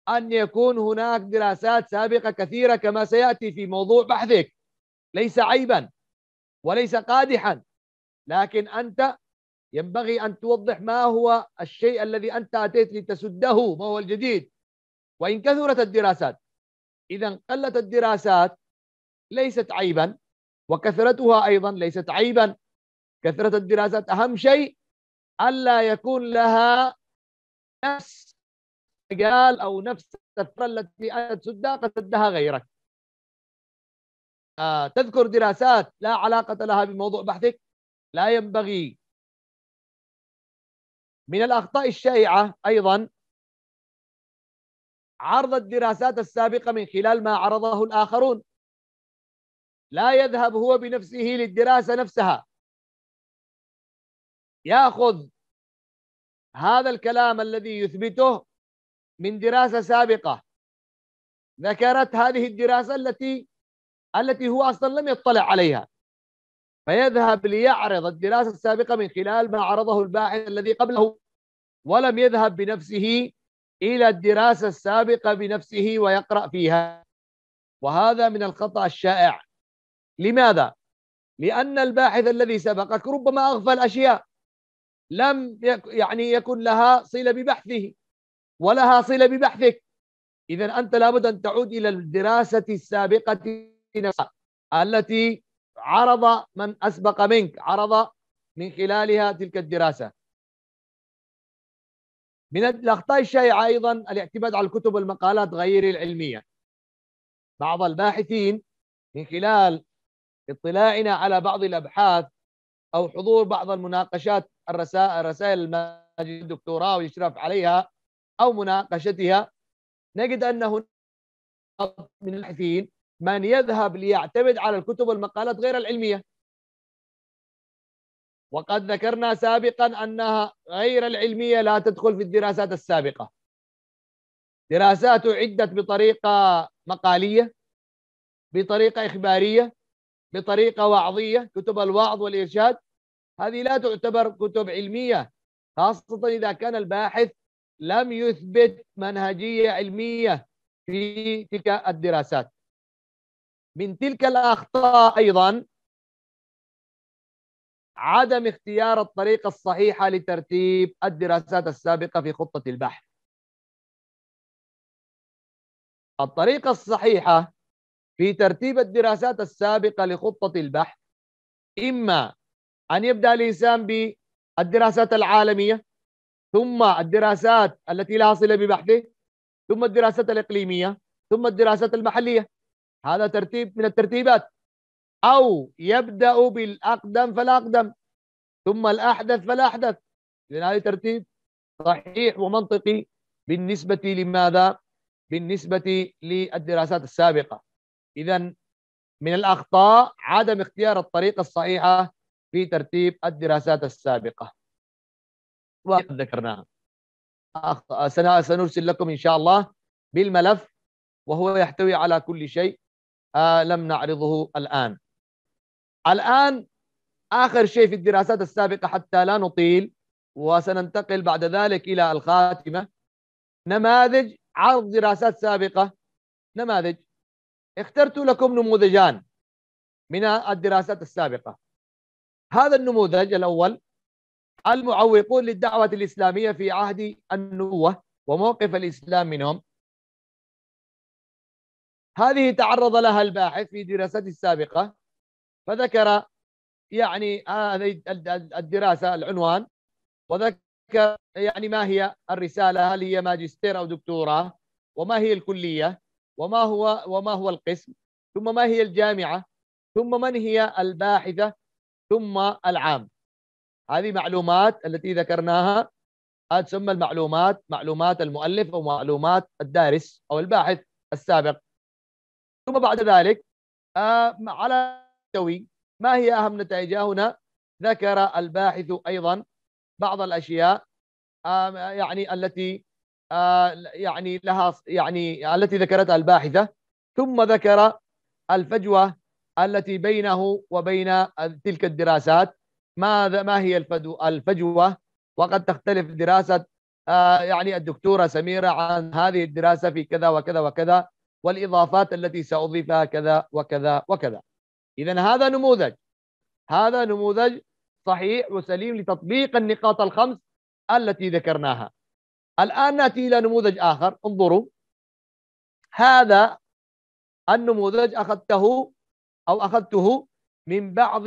أن يكون هناك دراسات سابقة كثيرة كما سيأتي في موضوع بحثك ليس عيبا وليس قادحا لكن أنت ينبغي أن توضح ما هو الشيء الذي أنت أتيت لتسده ما هو الجديد وإن كثرت الدراسات إذا قلت الدراسات ليست عيبا وكثرتها أيضا ليست عيبا كثرة الدراسات أهم شيء ألا يكون لها نفس مجال أو نفس الثرة التي أنت سدها قد سدها غيرك آه تذكر دراسات لا علاقة لها بموضوع بحثك لا ينبغي من الأخطاء الشائعة أيضا عرض الدراسات السابقة من خلال ما عرضه الآخرون لا يذهب هو بنفسه للدراسة نفسها ياخذ هذا الكلام الذي يثبته من دراسة سابقة ذكرت هذه الدراسة التي التي هو أصلا لم يطلع عليها فيذهب ليعرض الدراسة السابقة من خلال ما عرضه الباحث الذي قبله ولم يذهب بنفسه إلى الدراسة السابقة بنفسه ويقرأ فيها وهذا من الخطأ الشائع لماذا؟ لأن الباحث الذي سبقك ربما أغفل أشياء لم يك يعني يكن لها صلة ببحثه ولها صلة ببحثك إذا أنت لابد أن تعود إلى الدراسة السابقة التي عرض من أسبق منك عرض من خلالها تلك الدراسة من الأخطاء الشائعة أيضا الاعتماد على الكتب والمقالات غير العلمية بعض الباحثين من خلال اطلاعنا على بعض الأبحاث أو حضور بعض المناقشات الرسائل, الرسائل الدكتوراه والإشراف عليها أو مناقشتها نجد أن هناك من الباحثين من يذهب ليعتمد على الكتب والمقالات غير العلمية وقد ذكرنا سابقا أنها غير العلمية لا تدخل في الدراسات السابقة دراسات عدت بطريقة مقالية بطريقة إخبارية بطريقة وعظية كتب الوعظ والإرشاد هذه لا تعتبر كتب علمية خاصة إذا كان الباحث لم يثبت منهجية علمية في تلك الدراسات من تلك الأخطاء أيضا عدم اختيار الطريقة الصحيحة لترتيب الدراسات السابقة في خطة البحث الطريقة الصحيحة في ترتيب الدراسات السابقة لخطة البحث إما أن يبدأ الإنسان بالدراسات العالمية ثم الدراسات التي لها صلة ببحثه ثم الدراسات الإقليمية ثم الدراسات المحلية هذا ترتيب من الترتيبات أو يبدأ بالأقدم فالأقدم ثم الأحدث فالأحدث إذن هذا ترتيب صحيح ومنطقي بالنسبة لماذا؟ بالنسبة للدراسات السابقة إذا من الأخطاء عدم اختيار الطريقة الصحيحة في ترتيب الدراسات السابقة وقد ذكرناها سنرسل لكم إن شاء الله بالملف وهو يحتوي على كل شيء آه لم نعرضه الآن الآن آخر شيء في الدراسات السابقة حتى لا نطيل وسننتقل بعد ذلك إلى الخاتمة نماذج عرض دراسات سابقة نماذج اخترت لكم نموذجان من الدراسات السابقة هذا النموذج الأول المعوقون للدعوة الإسلامية في عهد النبوة وموقف الإسلام منهم هذه تعرض لها الباحث في دراسته السابقة فذكر يعني هذه الدراسة العنوان وذكر يعني ما هي الرسالة هل هي ماجستير أو دكتوراه وما هي الكلية وما هو وما هو القسم ثم ما هي الجامعة ثم من هي الباحثة ثم العام هذه معلومات التي ذكرناها تسمى المعلومات معلومات المؤلف أو معلومات الدارس أو الباحث السابق ثم بعد ذلك آه، على توي ما هي أهم نتائجها هنا ذكر الباحث أيضا بعض الأشياء آه، يعني التي آه، يعني لها يعني التي ذكرتها الباحثة ثم ذكر الفجوة التي بينه وبين تلك الدراسات ماذا ما هي الفجوة وقد تختلف دراسة يعني الدكتورة سميرة عن هذه الدراسة في كذا وكذا وكذا والإضافات التي سأضيفها كذا وكذا وكذا إذا هذا نموذج هذا نموذج صحيح وسليم لتطبيق النقاط الخمس التي ذكرناها الآن نأتي إلى نموذج آخر انظروا هذا النموذج أخذته أو أخذته من بعض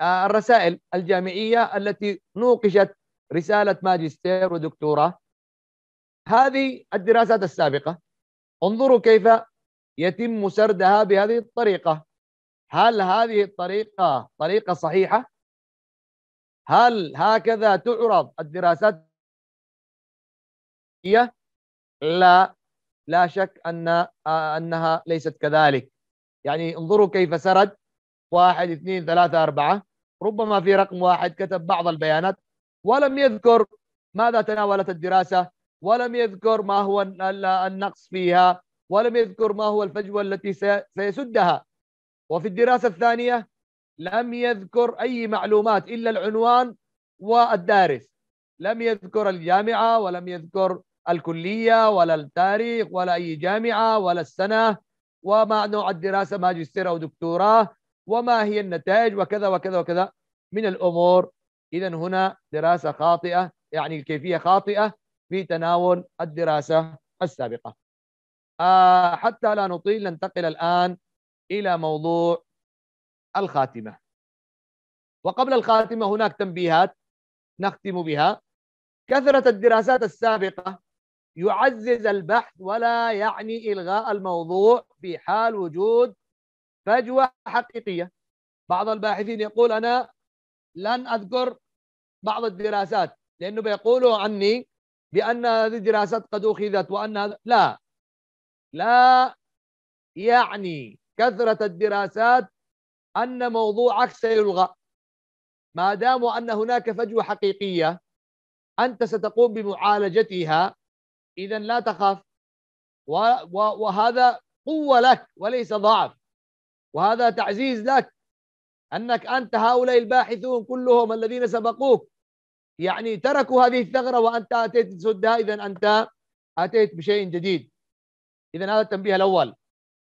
آه، الرسائل الجامعية التي نوقشت رسالة ماجستير ودكتوراه هذه الدراسات السابقة انظروا كيف يتم سردها بهذه الطريقة هل هذه الطريقة طريقة صحيحة؟ هل هكذا تعرض الدراسات لا لا شك أن أنها ليست كذلك يعني انظروا كيف سرد واحد اثنين ثلاثة أربعة ربما في رقم واحد كتب بعض البيانات ولم يذكر ماذا تناولت الدراسة ولم يذكر ما هو النقص فيها ولم يذكر ما هو الفجوة التي سيسدها وفي الدراسة الثانية لم يذكر أي معلومات إلا العنوان والدارس لم يذكر الجامعة ولم يذكر الكلية ولا التاريخ ولا أي جامعة ولا السنة وما نوع الدراسة ماجستير أو دكتوراه وما هي النتائج وكذا وكذا وكذا من الأمور إذا هنا دراسة خاطئة يعني الكيفية خاطئة في تناول الدراسة السابقة آه حتى لا نطيل ننتقل الآن إلى موضوع الخاتمة وقبل الخاتمة هناك تنبيهات نختم بها كثرة الدراسات السابقة يعزز البحث ولا يعني إلغاء الموضوع في حال وجود فجوة حقيقية بعض الباحثين يقول أنا لن أذكر بعض الدراسات لأنه بيقولوا عني بأن هذه الدراسات قد أخذت وأن هذا لا لا يعني كثرة الدراسات أن موضوعك سيلغى ما دام أن هناك فجوة حقيقية أنت ستقوم بمعالجتها إذا لا تخاف وهذا قوة لك وليس ضعف وهذا تعزيز لك أنك أنت هؤلاء الباحثون كلهم الذين سبقوك يعني تركوا هذه الثغره وانت اتيت تسدها اذا انت اتيت بشيء جديد اذا هذا التنبيه الاول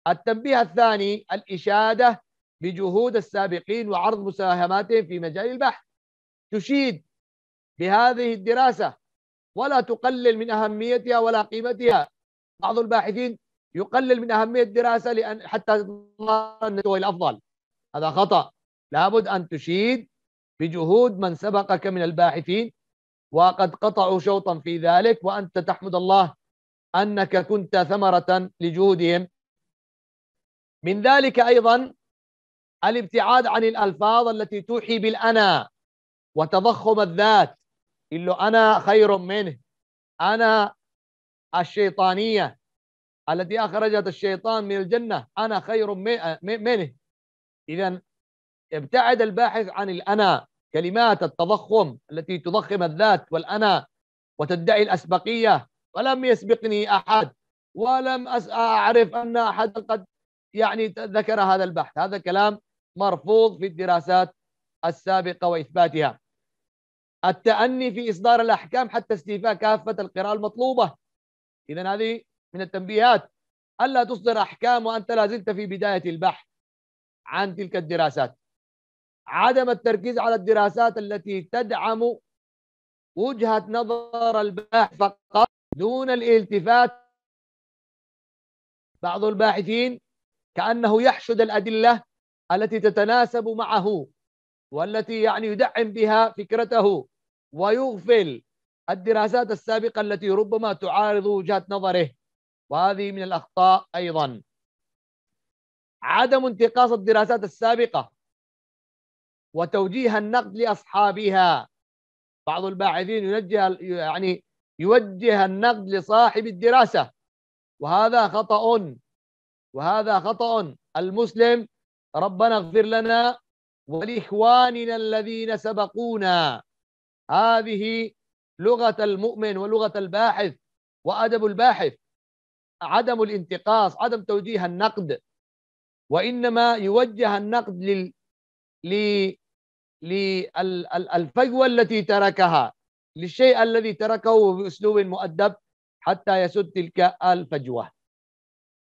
التنبيه الثاني الاشاده بجهود السابقين وعرض مساهماتهم في مجال البحث تشيد بهذه الدراسه ولا تقلل من اهميتها ولا قيمتها بعض الباحثين يقلل من اهميه الدراسه لان حتى هو الافضل هذا خطا لابد ان تشيد بجهود من سبقك من الباحثين وقد قطعوا شوطا في ذلك وأنت تحمد الله أنك كنت ثمرة لجهودهم من ذلك أيضا الابتعاد عن الألفاظ التي توحي بالأنا وتضخم الذات إلا أنا خير منه أنا الشيطانية التي أخرجت الشيطان من الجنة أنا خير منه إذا ابتعد الباحث عن الأنا كلمات التضخم التي تضخم الذات والأنا وتدعي الأسبقية ولم يسبقني أحد ولم أعرف أن أحد قد يعني ذكر هذا البحث هذا كلام مرفوض في الدراسات السابقة وإثباتها التأني في إصدار الأحكام حتى استيفاء كافة القراءة المطلوبة إذا هذه من التنبيهات ألا تصدر أحكام وأنت لا زلت في بداية البحث عن تلك الدراسات عدم التركيز على الدراسات التي تدعم وجهة نظر الباحث فقط دون الالتفات بعض الباحثين كأنه يحشد الأدلة التي تتناسب معه والتي يعني يدعم بها فكرته ويغفل الدراسات السابقة التي ربما تعارض وجهة نظره وهذه من الأخطاء أيضا عدم انتقاص الدراسات السابقة وتوجيه النقد لاصحابها بعض الباحثين ينجه يعني يوجه النقد لصاحب الدراسه وهذا خطا وهذا خطا المسلم ربنا اغفر لنا ولاخواننا الذين سبقونا هذه لغه المؤمن ولغه الباحث وادب الباحث عدم الانتقاص عدم توجيه النقد وانما يوجه النقد لل للفجوة التي تركها للشيء الذي تركه بأسلوب مؤدب حتى يسد تلك الفجوة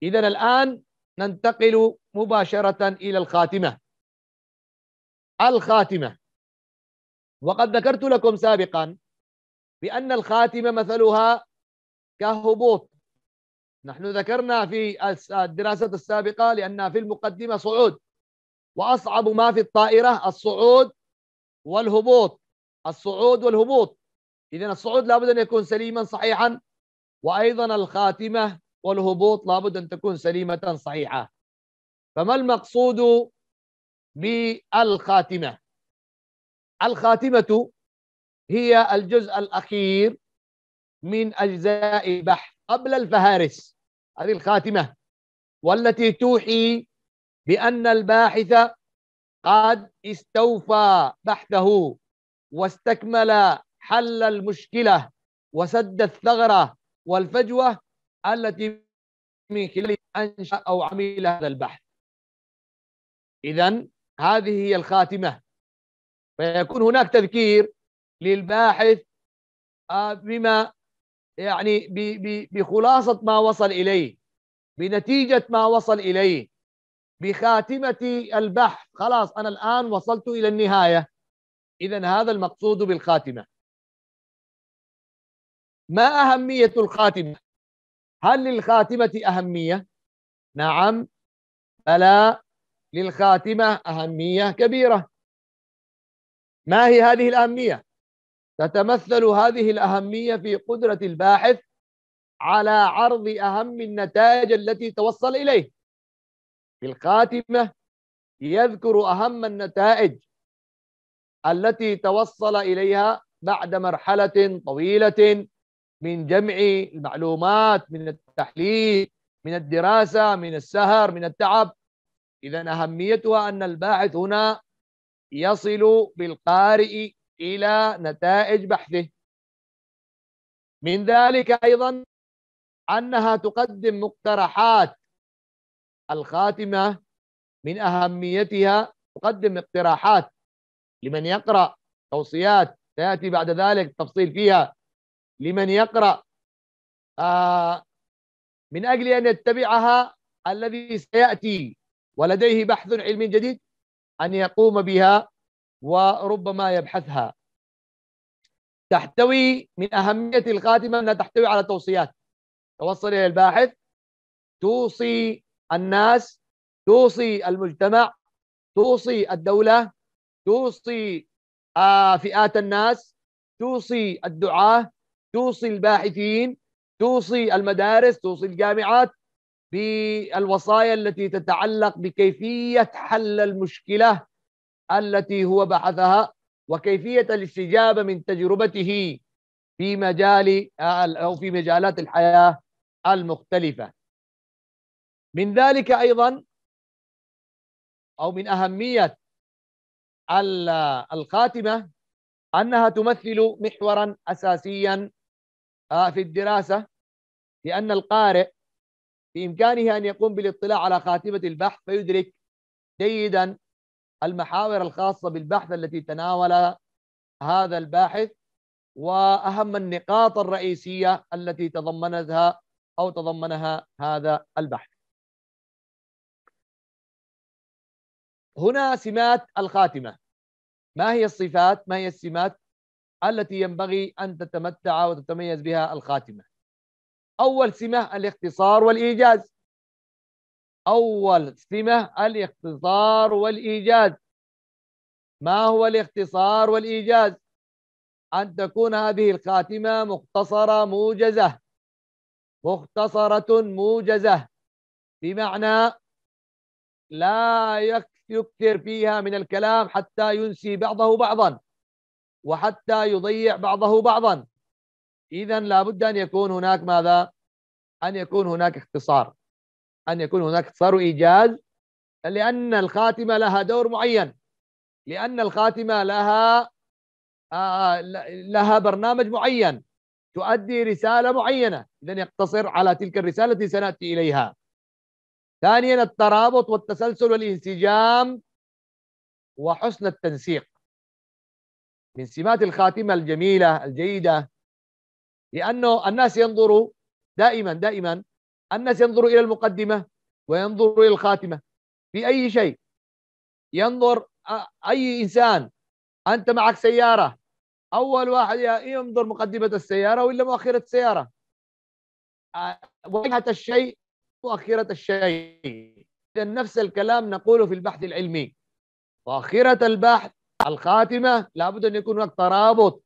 إذا الآن ننتقل مباشرة إلى الخاتمة الخاتمة وقد ذكرت لكم سابقا بأن الخاتمة مثلها كهبوط نحن ذكرنا في الدراسة السابقة لأن في المقدمة صعود وأصعب ما في الطائرة الصعود والهبوط الصعود والهبوط إذا الصعود لابد أن يكون سليما صحيحا وأيضا الخاتمة والهبوط لابد أن تكون سليمة صحيحة فما المقصود بالخاتمة الخاتمة هي الجزء الأخير من أجزاء البحر قبل الفهارس هذه الخاتمة والتي توحي بأن الباحث قد استوفى بحثه واستكمل حل المشكلة وسد الثغرة والفجوة التي من خلال أنشأ أو عمل هذا البحث إذا هذه هي الخاتمة فيكون هناك تذكير للباحث آه، بما يعني بخلاصة ما وصل إليه بنتيجة ما وصل إليه بخاتمة البحث خلاص أنا الآن وصلت إلى النهاية إذا هذا المقصود بالخاتمة ما أهمية الخاتمة هل للخاتمة أهمية نعم بلى للخاتمة أهمية كبيرة ما هي هذه الأهمية تتمثل هذه الأهمية في قدرة الباحث على عرض أهم النتائج التي توصل إليه في الخاتمة يذكر أهم النتائج التي توصل إليها بعد مرحلة طويلة من جمع المعلومات من التحليل من الدراسة من السهر من التعب إذا أهميتها أن الباحث هنا يصل بالقارئ إلى نتائج بحثه من ذلك أيضا أنها تقدم مقترحات الخاتمة من أهميتها تقدم اقتراحات لمن يقرأ توصيات سيأتي بعد ذلك تفصيل فيها لمن يقرأ آه، من أجل أن يتبعها الذي سيأتي ولديه بحث علمي جديد أن يقوم بها وربما يبحثها تحتوي من أهمية الخاتمة أنها تحتوي على توصيات توصل إلى الباحث توصي الناس توصي المجتمع توصي الدولة توصي آه، فئات الناس توصي الدعاة توصي الباحثين توصي المدارس توصي الجامعات بالوصايا التي تتعلق بكيفية حل المشكلة التي هو بحثها وكيفية الاستجابة من تجربته في مجال آه، أو في مجالات الحياة المختلفة من ذلك أيضا أو من أهمية الخاتمة أنها تمثل محورا أساسيا آه، في الدراسة لأن القارئ بإمكانه أن يقوم بالاطلاع على خاتمة البحث فيدرك جيدا المحاور الخاصة بالبحث التي تناول هذا الباحث وأهم النقاط الرئيسية التي تضمنتها أو تضمنها هذا البحث هنا سمات الخاتمة ما هي الصفات ما هي السمات التي ينبغي أن تتمتع وتتميز بها الخاتمة أول سمة الاختصار والإيجاز أول سمة الاختصار والإيجاز ما هو الاختصار والإيجاز أن تكون هذه الخاتمة مختصرة موجزة مختصرة موجزة بمعنى لا يكفي يكثر فيها من الكلام حتى ينسي بعضه بعضا وحتى يضيع بعضه بعضا إذا لابد أن يكون هناك ماذا؟ أن يكون هناك اختصار أن يكون هناك اختصار وإيجاز لأن الخاتمة لها دور معين لأن الخاتمة لها آه, آه، لها برنامج معين تؤدي رسالة معينة إذا يقتصر على تلك الرسالة التي سنأتي إليها ثانيا الترابط والتسلسل والانسجام وحسن التنسيق من سمات الخاتمة الجميلة الجيدة لأنه الناس ينظروا دائما دائما الناس ينظروا إلى المقدمة وينظروا إلى الخاتمة في أي شيء ينظر أي إنسان أنت معك سيارة أول واحد ينظر مقدمة السيارة ولا مؤخرة السيارة واجهة الشيء مؤخرة الشيء إذا نفس الكلام نقوله في البحث العلمي مؤخرة البحث الخاتمة لابد أن يكون هناك ترابط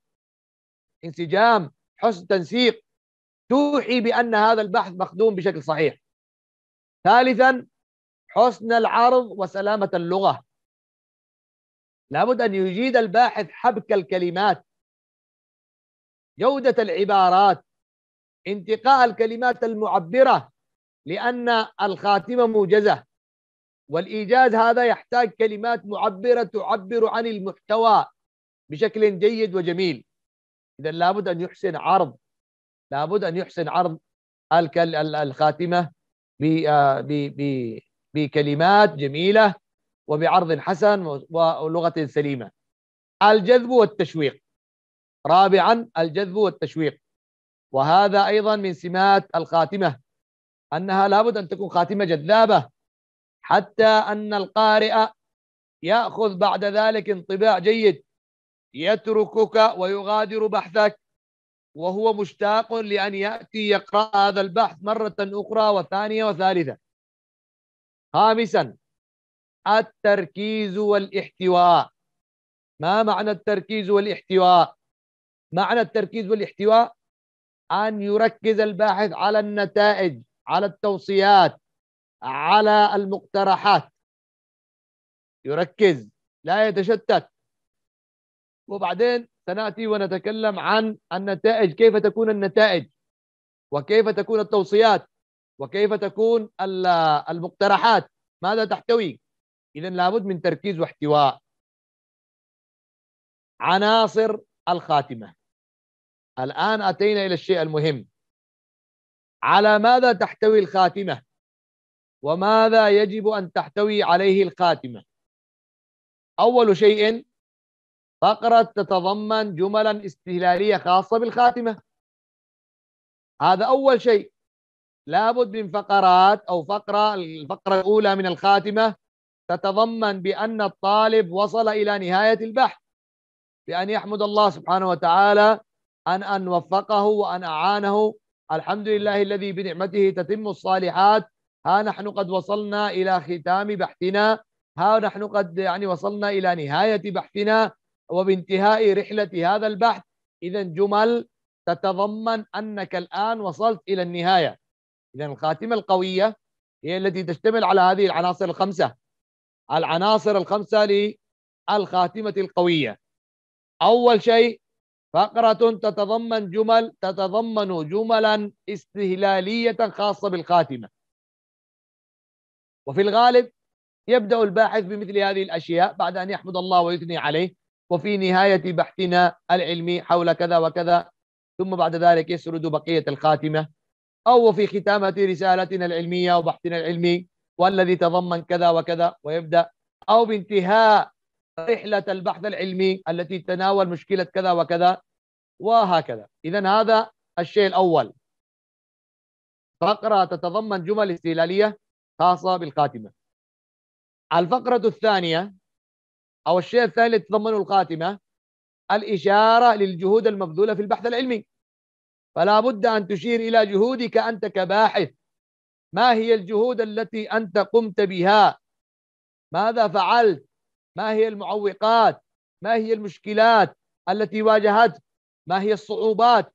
انسجام حسن تنسيق توحي بأن هذا البحث مخدوم بشكل صحيح ثالثا حسن العرض وسلامة اللغة لابد أن يجيد الباحث حبك الكلمات جودة العبارات انتقاء الكلمات المعبرة لأن الخاتمة موجزة والإيجاز هذا يحتاج كلمات معبرة تعبر عن المحتوى بشكل جيد وجميل إذا لابد أن يحسن عرض لابد أن يحسن عرض الخاتمة آه، بكلمات جميلة وبعرض حسن ولغة سليمة الجذب والتشويق رابعا الجذب والتشويق وهذا أيضا من سمات الخاتمة أنها لابد أن تكون خاتمة جذابة حتى أن القارئ يأخذ بعد ذلك انطباع جيد يتركك ويغادر بحثك وهو مشتاق لأن يأتي يقرأ هذا البحث مرة أخرى وثانية وثالثة خامسا التركيز والاحتواء ما معنى التركيز والاحتواء معنى التركيز والاحتواء أن يركز الباحث على النتائج على التوصيات على المقترحات يركز لا يتشتت وبعدين سناتي ونتكلم عن النتائج كيف تكون النتائج وكيف تكون التوصيات وكيف تكون المقترحات ماذا تحتوي اذا لابد من تركيز واحتواء عناصر الخاتمه الان اتينا الى الشيء المهم على ماذا تحتوي الخاتمة وماذا يجب أن تحتوي عليه الخاتمة أول شيء فقرة تتضمن جملا استهلالية خاصة بالخاتمة هذا أول شيء لابد من فقرات أو فقرة الفقرة الأولى من الخاتمة تتضمن بأن الطالب وصل إلى نهاية البحث بأن يحمد الله سبحانه وتعالى أن أن وفقه وأن أعانه الحمد نعم. لله الذي بنعمته تتم الصالحات ها نحن قد وصلنا إلى ختام بحثنا ها نحن قد يعني وصلنا إلى نهاية بحثنا وبانتهاء رحلة هذا البحث إذا جمل تتضمن أنك الآن وصلت إلى النهاية إذا الخاتمة القوية هي التي تشتمل على هذه العناصر الخمسة العناصر الخمسة للخاتمة القوية أول شيء فقرة تتضمن جمل تتضمن جملا استهلالية خاصة بالخاتمة وفي الغالب يبدأ الباحث بمثل هذه الأشياء بعد أن يحمد الله ويثني عليه وفي نهاية بحثنا العلمي حول كذا وكذا ثم بعد ذلك يسرد بقية الخاتمة أو في ختامة رسالتنا العلمية وبحثنا العلمي والذي تضمن كذا وكذا ويبدأ أو بانتهاء رحلة البحث العلمي التي تتناول مشكلة كذا وكذا وهكذا إذا هذا الشيء الأول فقرة تتضمن جمل استهلالية خاصة بالخاتمة الفقرة الثانية أو الشيء الثاني الذي تتضمنه الخاتمة الإشارة للجهود المبذولة في البحث العلمي فلا بد أن تشير إلى جهودك أنت كباحث ما هي الجهود التي أنت قمت بها ماذا فعلت ما هي المعوقات ما هي المشكلات التي واجهت ما هي الصعوبات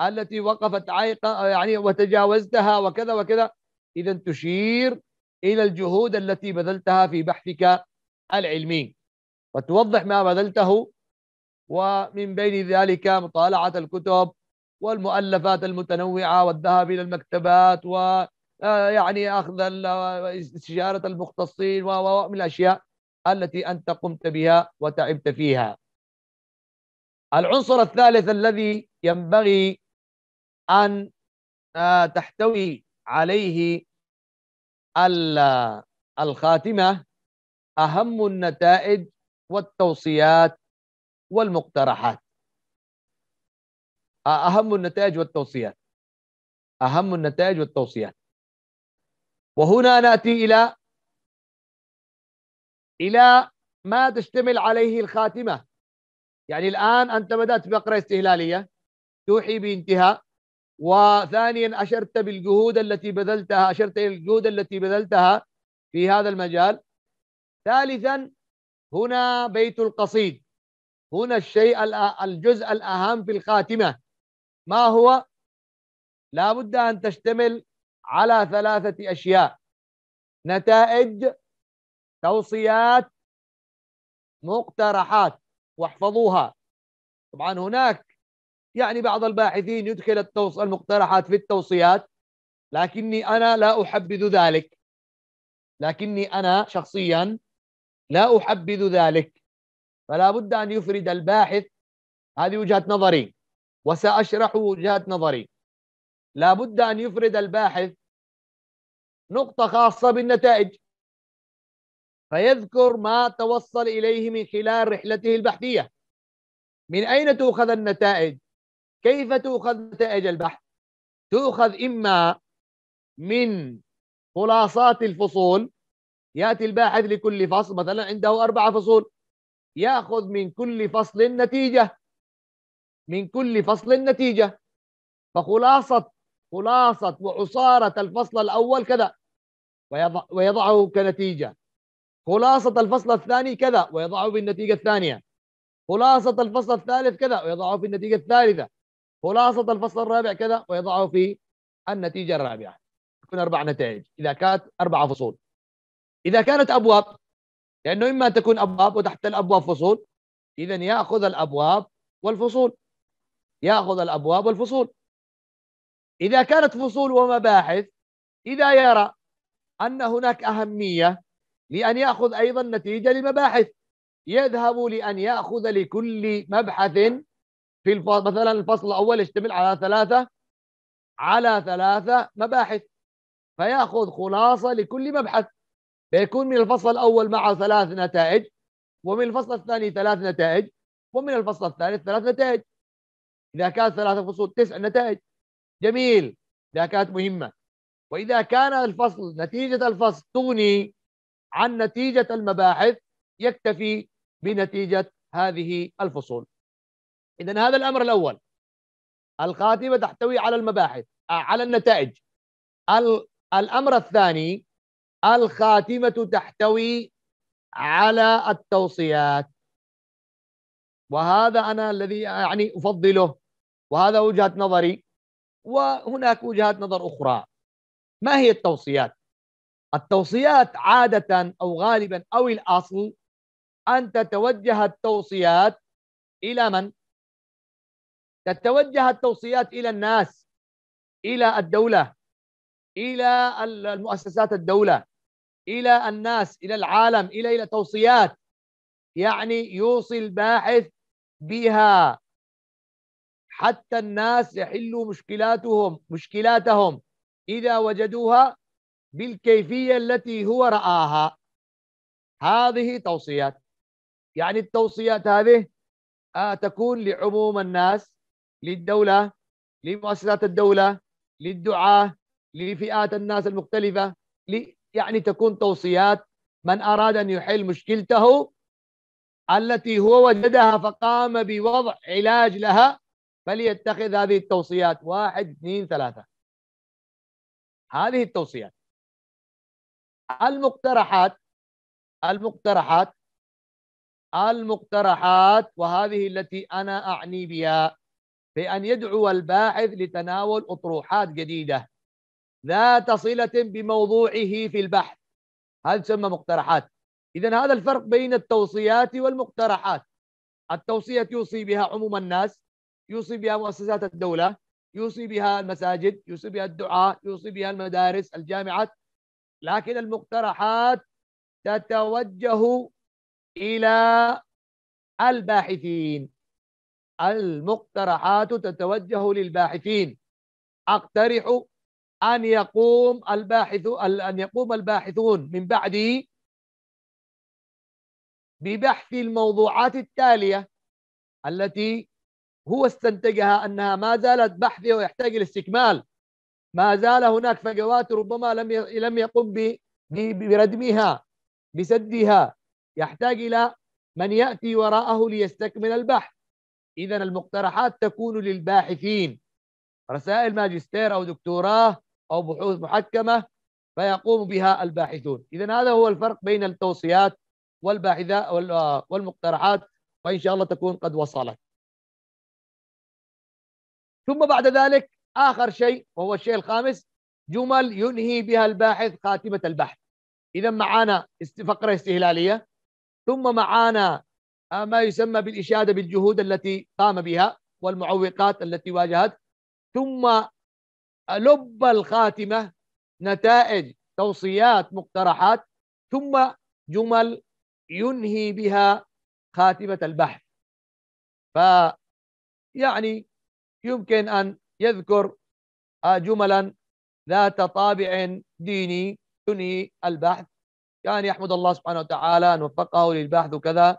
التي وقفت عائقة يعني وتجاوزتها وكذا وكذا إذا تشير إلى الجهود التي بذلتها في بحثك العلمي وتوضح ما بذلته ومن بين ذلك مطالعة الكتب والمؤلفات المتنوعة والذهاب إلى المكتبات ويعني آه، أخذ استشارة المختصين ومن الأشياء التي أنت قمت بها وتعبت فيها العنصر الثالث الذي ينبغي أن آه، تحتوي عليه الخاتمة أهم النتائج والتوصيات والمقترحات أهم النتائج والتوصيات أهم النتائج والتوصيات وهنا نأتي إلى إلى ما تشتمل عليه الخاتمة يعني الآن أنت بدأت بقرة استهلالية توحي بانتهاء وثانيا أشرت بالجهود التي بذلتها أشرت الجهود التي بذلتها في هذا المجال ثالثا هنا بيت القصيد هنا الشيء الجزء الأهم في الخاتمة ما هو؟ لابد أن تشتمل على ثلاثة أشياء نتائج توصيات مقترحات واحفظوها طبعا هناك يعني بعض الباحثين يدخل التوص... المقترحات في التوصيات لكني أنا لا أحبذ ذلك لكني أنا شخصيا لا أحبذ ذلك فلا بد أن يفرد الباحث هذه وجهة نظري وسأشرح وجهة نظري لا بد أن يفرد الباحث نقطة خاصة بالنتائج فيذكر ما توصل إليه من خلال رحلته البحثية من أين تؤخذ النتائج؟ كيف تؤخذ نتائج البحث؟ تؤخذ إما من خلاصات الفصول يأتي الباحث لكل فصل مثلا عنده أربعة فصول يأخذ من كل فصل نتيجة من كل فصل نتيجة فخلاصة خلاصة وعصارة الفصل الأول كذا ويضعه كنتيجة خلاصة الفصل الثاني كذا ويضعه في النتيجة الثانية خلاصة الفصل الثالث كذا ويضعه في النتيجة الثالثة خلاصة الفصل الرابع كذا ويضعه في النتيجة الرابعة تكون أربع نتائج إذا كانت أربع فصول إذا كانت أبواب لأنه إما تكون أبواب وتحت الأبواب فصول إذا يأخذ الأبواب والفصول يأخذ الأبواب والفصول إذا كانت فصول ومباحث إذا يرى أن هناك أهمية لأن يأخذ أيضا نتيجة لمباحث يذهب لأن يأخذ لكل مبحث في الفصل مثلا الفصل الأول يشتمل على ثلاثة على ثلاثة مباحث فيأخذ خلاصة لكل مبحث فيكون من الفصل الأول معه ثلاث نتائج ومن الفصل الثاني ثلاث نتائج ومن الفصل الثالث ثلاث نتائج إذا كانت ثلاثة فصول تسع نتائج جميل إذا كانت مهمة وإذا كان الفصل نتيجة الفصل تغني عن نتيجة المباحث يكتفي بنتيجة هذه الفصول إذا هذا الأمر الأول الخاتمة تحتوي على المباحث آه، على النتائج الأمر الثاني الخاتمة تحتوي على التوصيات وهذا أنا الذي يعني أفضله وهذا وجهة نظري وهناك وجهات نظر أخرى ما هي التوصيات التوصيات عادة أو غالبا أو الأصل أن تتوجه التوصيات إلى من؟ تتوجه التوصيات إلى الناس إلى الدولة إلى المؤسسات الدولة إلى الناس إلى العالم إلى إلى توصيات يعني يوصي الباحث بها حتى الناس يحلوا مشكلاتهم مشكلاتهم إذا وجدوها بالكيفية التي هو رآها هذه توصيات يعني التوصيات هذه آه تكون لعموم الناس للدولة لمؤسسات الدولة للدعاة لفئات الناس المختلفة يعني تكون توصيات من أراد أن يحل مشكلته التي هو وجدها فقام بوضع علاج لها فليتخذ هذه التوصيات واحد اثنين ثلاثة هذه التوصيات المقترحات المقترحات المقترحات وهذه التي أنا أعني بها بأن يدعو الباحث لتناول أطروحات جديدة ذات صلة بموضوعه في البحث هذا تسمى مقترحات إذا هذا الفرق بين التوصيات والمقترحات التوصية يوصي بها عموم الناس يوصي بها مؤسسات الدولة يوصي بها المساجد يوصي بها الدعاء يوصي بها المدارس الجامعات لكن المقترحات تتوجه إلى الباحثين المقترحات تتوجه للباحثين أقترح أن يقوم الباحث أن يقوم الباحثون من بعدي ببحث الموضوعات التالية التي هو استنتجها أنها ما زالت بحثية ويحتاج الاستكمال ما زال هناك فجوات ربما لم لم يقم بردمها بسدها يحتاج الى من ياتي وراءه ليستكمل البحث اذا المقترحات تكون للباحثين رسائل ماجستير او دكتوراه او بحوث محكمه فيقوم بها الباحثون اذا هذا هو الفرق بين التوصيات والباحثة والمقترحات وان شاء الله تكون قد وصلت ثم بعد ذلك آخر شيء وهو الشيء الخامس جمل ينهي بها الباحث خاتمة البحث إذا معانا فقرة استهلالية ثم معانا آه، ما يسمى بالإشادة بالجهود التي قام بها والمعوقات التي واجهت ثم آه، لب الخاتمة نتائج توصيات مقترحات ثم جمل ينهي بها خاتمة البحث ف يعني يمكن أن يذكر آه، جملا ذات طابع ديني تنهي البحث كان يحمد الله سبحانه وتعالى أن وفقه للبحث وكذا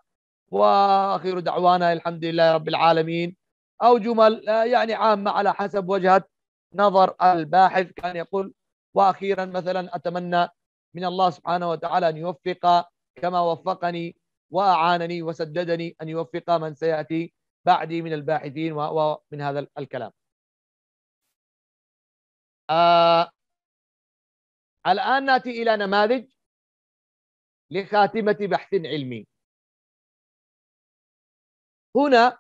وأخير دعوانا الحمد لله رب العالمين أو جمل آه، يعني عامة على حسب وجهة نظر الباحث كان يقول وأخيرا مثلا أتمنى من الله سبحانه وتعالى أن يوفق كما وفقني وأعانني وسددني أن يوفق من سيأتي بعدي من الباحثين ومن هذا الكلام آه الآن نأتي إلى نماذج لخاتمة بحث علمي هنا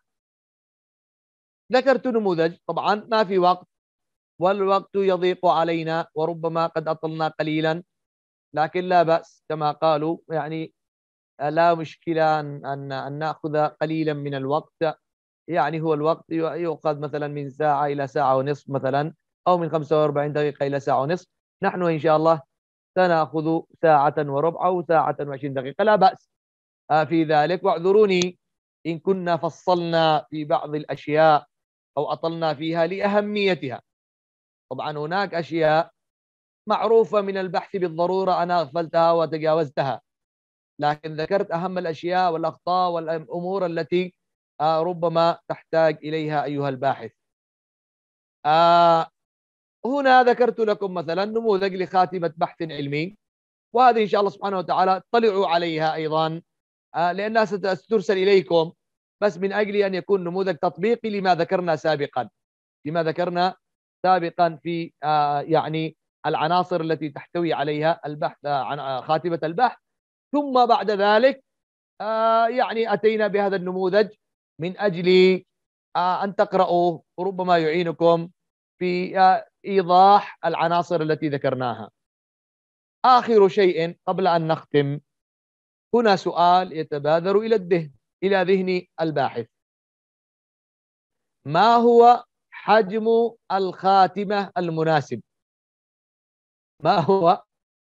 ذكرت نموذج طبعا ما في وقت والوقت يضيق علينا وربما قد أطلنا قليلا لكن لا بأس كما قالوا يعني لا مشكلة أن, أن نأخذ قليلا من الوقت يعني هو الوقت يؤخذ مثلا من ساعة إلى ساعة ونصف مثلا أو من 45 دقيقة إلى ساعة ونصف نحن إن شاء الله سنأخذ ساعة وربع أو ساعة وعشرين دقيقة لا بأس آه، في ذلك واعذروني إن كنا فصلنا في بعض الأشياء أو أطلنا فيها لأهميتها طبعا هناك أشياء معروفة من البحث بالضرورة أنا أغفلتها وتجاوزتها لكن ذكرت أهم الأشياء والأخطاء والأمور التي آه، ربما تحتاج إليها أيها الباحث آه، هنا ذكرت لكم مثلا نموذج لخاتمة بحث علمي وهذه إن شاء الله سبحانه وتعالى اطلعوا عليها أيضا آه، لأنها سترسل إليكم بس من أجل أن يكون نموذج تطبيقي لما ذكرنا سابقا لما ذكرنا سابقا في آه، يعني العناصر التي تحتوي عليها البحث آه، عن خاتمة البحث ثم بعد ذلك يعني أتينا بهذا النموذج من أجل أن تقرأوه وربما يعينكم في ايضاح العناصر التي ذكرناها اخر شيء قبل ان نختم هنا سؤال يتبادر الى الذهن الى ذهن الباحث ما هو حجم الخاتمه المناسب ما هو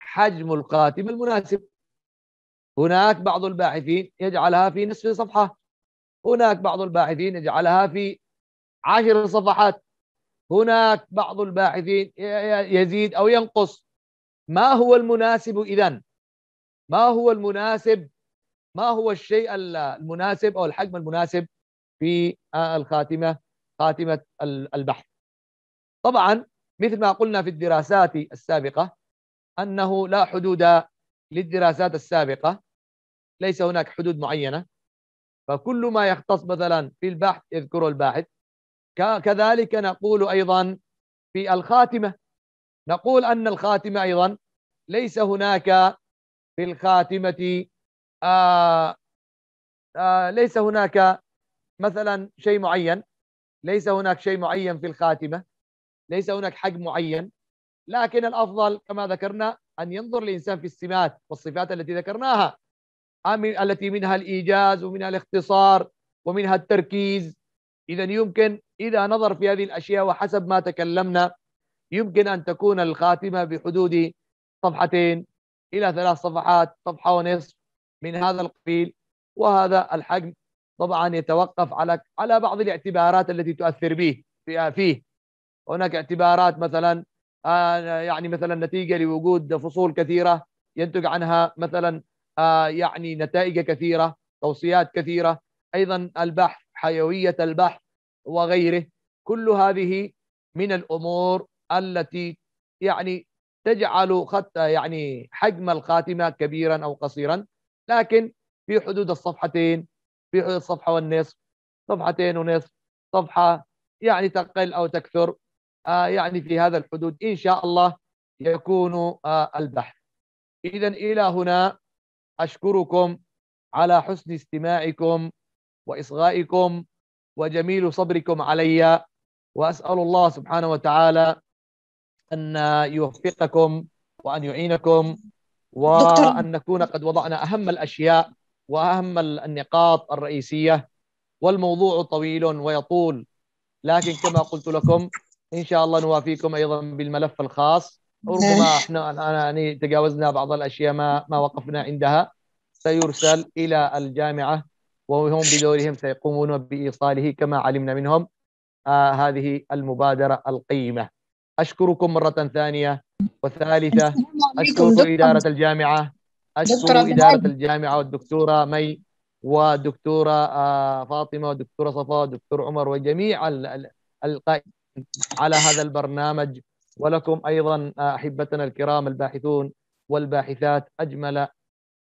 حجم الخاتمه المناسب هناك بعض الباحثين يجعلها في نصف صفحه هناك بعض الباحثين يجعلها في عشر صفحات هناك بعض الباحثين يزيد أو ينقص ما هو المناسب إذا ما هو المناسب ما هو الشيء المناسب أو الحجم المناسب في الخاتمة خاتمة البحث طبعا مثل ما قلنا في الدراسات السابقة أنه لا حدود للدراسات السابقة ليس هناك حدود معينة فكل ما يختص مثلا في البحث يذكره الباحث كذلك نقول أيضا في الخاتمة نقول أن الخاتمة أيضا ليس هناك في الخاتمة آآ آه، آآ آه، ليس هناك مثلا شيء معين ليس هناك شيء معين في الخاتمة ليس هناك حجم معين لكن الأفضل كما ذكرنا أن ينظر الإنسان في السمات والصفات التي ذكرناها التي منها الإيجاز ومنها الاختصار ومنها التركيز إذا يمكن إذا نظر في هذه الأشياء وحسب ما تكلمنا يمكن أن تكون الخاتمة بحدود صفحتين إلى ثلاث صفحات صفحة ونصف من هذا القبيل وهذا الحجم طبعا يتوقف على على بعض الاعتبارات التي تؤثر به فيه هناك اعتبارات مثلا آه، يعني مثلا نتيجة لوجود فصول كثيرة ينتج عنها مثلا آه، يعني نتائج كثيرة توصيات كثيرة أيضا البحث حيويه البحر وغيره كل هذه من الامور التي يعني تجعل خط يعني حجم الخاتمه كبيرا او قصيرا لكن في حدود الصفحتين في حدود الصفحه والنصف صفحتين ونصف صفحه يعني تقل او تكثر آه يعني في هذا الحدود ان شاء الله يكون آه البحث اذا الى هنا اشكركم على حسن استماعكم وإصغائكم وجميل صبركم علي وأسأل الله سبحانه وتعالى أن يوفقكم وأن يعينكم وأن نكون قد وضعنا أهم الأشياء وأهم النقاط الرئيسية والموضوع طويل ويطول لكن كما قلت لكم إن شاء الله نوافيكم أيضا بالملف الخاص ربما احنا يعني تجاوزنا بعض الأشياء ما ما وقفنا عندها سيرسل إلى الجامعة وهم [laughs] بدورهم سيقومون بإيصاله كما علمنا منهم آه هذه المبادرة القيمة أشكركم مرة ثانية وثالثة أشكر إدارة الجامعة أشكر إدارة الجامعة والدكتورة مي والدكتورة آه فاطمة والدكتورة صفاء والدكتور عمر وجميع القائمين على هذا البرنامج ولكم أيضا آه، أحبتنا الكرام الباحثون والباحثات أجمل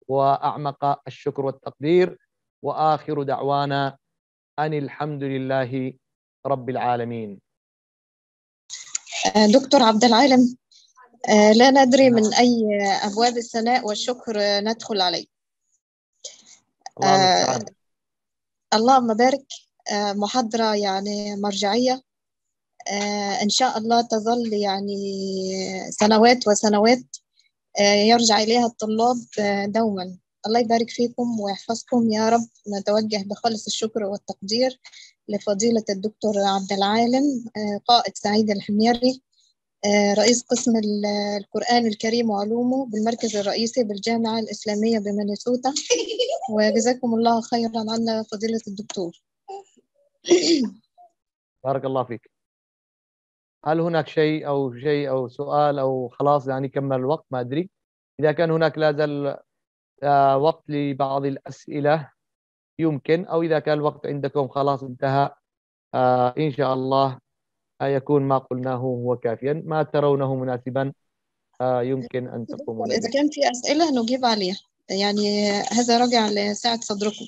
وأعمق الشكر والتقدير واخر دعوانا ان الحمد لله رب العالمين آه، دكتور عبد العالم آه، لا ندري من اي ابواب الثناء والشكر ندخل عليه الله آه، اللهم بارك محاضره يعني مرجعيه ان شاء الله تظل يعني سنوات وسنوات يرجع اليها الطلاب دوما الله يبارك فيكم ويحفظكم يا رب نتوجه بخالص الشكر والتقدير لفضيلة الدكتور عبد العالم آه، قائد سعيد الحميري آه، رئيس قسم القرآن الكريم وعلومه بالمركز الرئيسي بالجامعة الإسلامية بمينيسوتا [laughs] وجزاكم الله خيرا عنا فضيلة الدكتور [coughs] بارك الله فيك هل هناك شيء أو شيء أو سؤال أو خلاص يعني كمل الوقت ما أدري إذا كان هناك لا زال وقت لبعض الأسئلة يمكن أو إذا كان الوقت عندكم خلاص انتهى آه، إن شاء الله يكون ما قلناه هو كافيا ما ترونه مناسبا آه، يمكن أن تقوموا طيب، إذا كان في أسئلة نجيب عليها يعني هذا راجع لسعة صدركم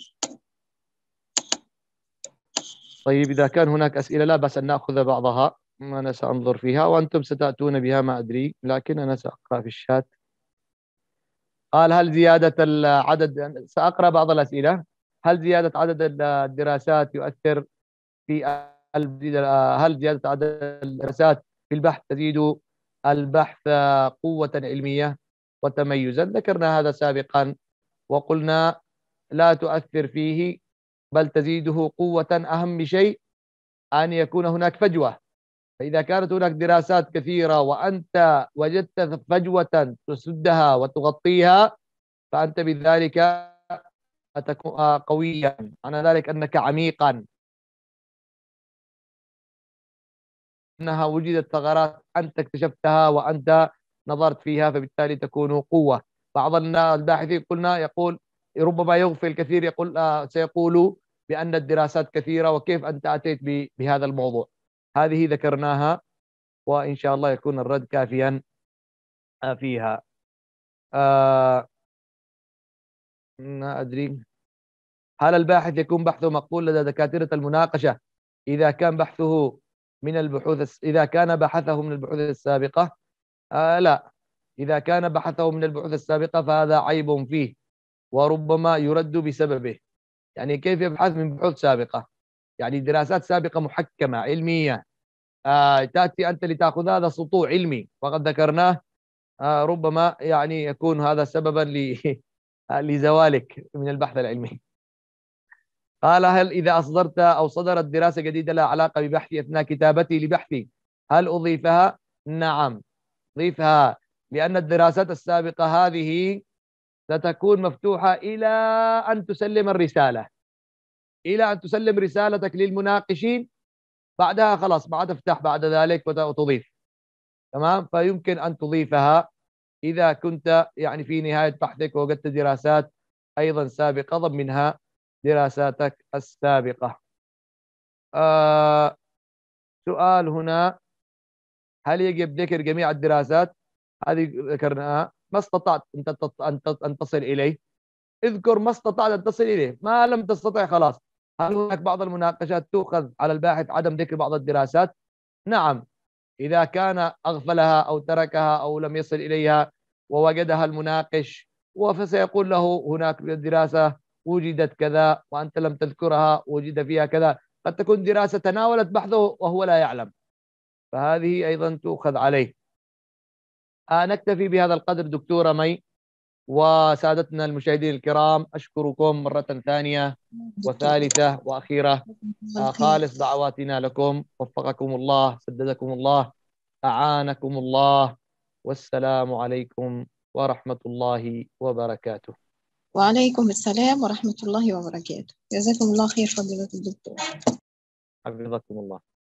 طيب إذا كان هناك أسئلة لا بأس أن نأخذ بعضها أنا سأنظر فيها وأنتم ستأتون بها ما أدري لكن أنا سأقرأ في الشات قال هل زيادة العدد سأقرأ بعض الأسئلة هل زيادة عدد الدراسات يؤثر في هل زيادة عدد الدراسات في البحث تزيد البحث قوة علمية وتميزا ذكرنا هذا سابقا وقلنا لا تؤثر فيه بل تزيده قوة أهم شيء أن يكون هناك فجوة فإذا كانت هناك دراسات كثيرة وأنت وجدت فجوة تسدها وتغطيها فأنت بذلك تكون قويا معنى ذلك أنك عميقا أنها وجدت ثغرات أنت اكتشفتها وأنت نظرت فيها فبالتالي تكون قوة بعض الباحثين قلنا يقول ربما يغفل كثير يقول آه، سيقول بأن الدراسات كثيرة وكيف أنت أتيت بهذا الموضوع هذه ذكرناها وإن شاء الله يكون الرد كافيا آه، فيها آه ما أدري هل الباحث يكون بحثه مقبول لدى دكاترة المناقشة إذا كان بحثه من البحوث إذا كان بحثه من البحوث السابقة آه لا إذا كان بحثه من البحوث السابقة فهذا عيب فيه وربما يرد بسببه يعني كيف يبحث من بحوث سابقة يعني دراسات سابقة محكمة علمية آه تأتي أنت لتأخذ هذا سطوع علمي فقد ذكرناه آه ربما يعني يكون هذا سببا [laughs] لزوالك من البحث العلمي قال هل إذا أصدرت أو صدرت دراسة جديدة لها علاقة ببحثي أثناء كتابتي لبحثي هل أضيفها؟ نعم ضيفها لأن الدراسات السابقة هذه ستكون مفتوحة إلى أن تسلم الرسالة إلى أن تسلم رسالتك للمناقشين بعدها خلاص ما عاد افتح بعد ذلك وتضيف تمام فيمكن ان تضيفها اذا كنت يعني في نهايه بحثك وجدت دراسات ايضا سابقه ضمنها منها دراساتك السابقه آه سؤال هنا هل يجب ذكر جميع الدراسات هذه ذكرناها ما استطعت ان تصل اليه اذكر ما استطعت ان تصل اليه ما لم تستطع خلاص هل هناك بعض المناقشات تؤخذ على الباحث عدم ذكر بعض الدراسات؟ نعم إذا كان أغفلها أو تركها أو لم يصل إليها ووجدها المناقش فسيقول له هناك دراسة وجدت كذا وأنت لم تذكرها وجد فيها كذا قد تكون دراسة تناولت بحثه وهو لا يعلم فهذه أيضا تؤخذ عليه آه نكتفي بهذا القدر دكتورة مي وسادتنا المشاهدين الكرام أشكركم مرة ثانية وثالثة وأخيرة آه، خالص دعواتنا لكم وفقكم الله سددكم الله أعانكم الله والسلام عليكم ورحمة الله وبركاته وعليكم السلام ورحمة الله وبركاته جزاكم الله خير فضيلة الدكتور حفظكم الله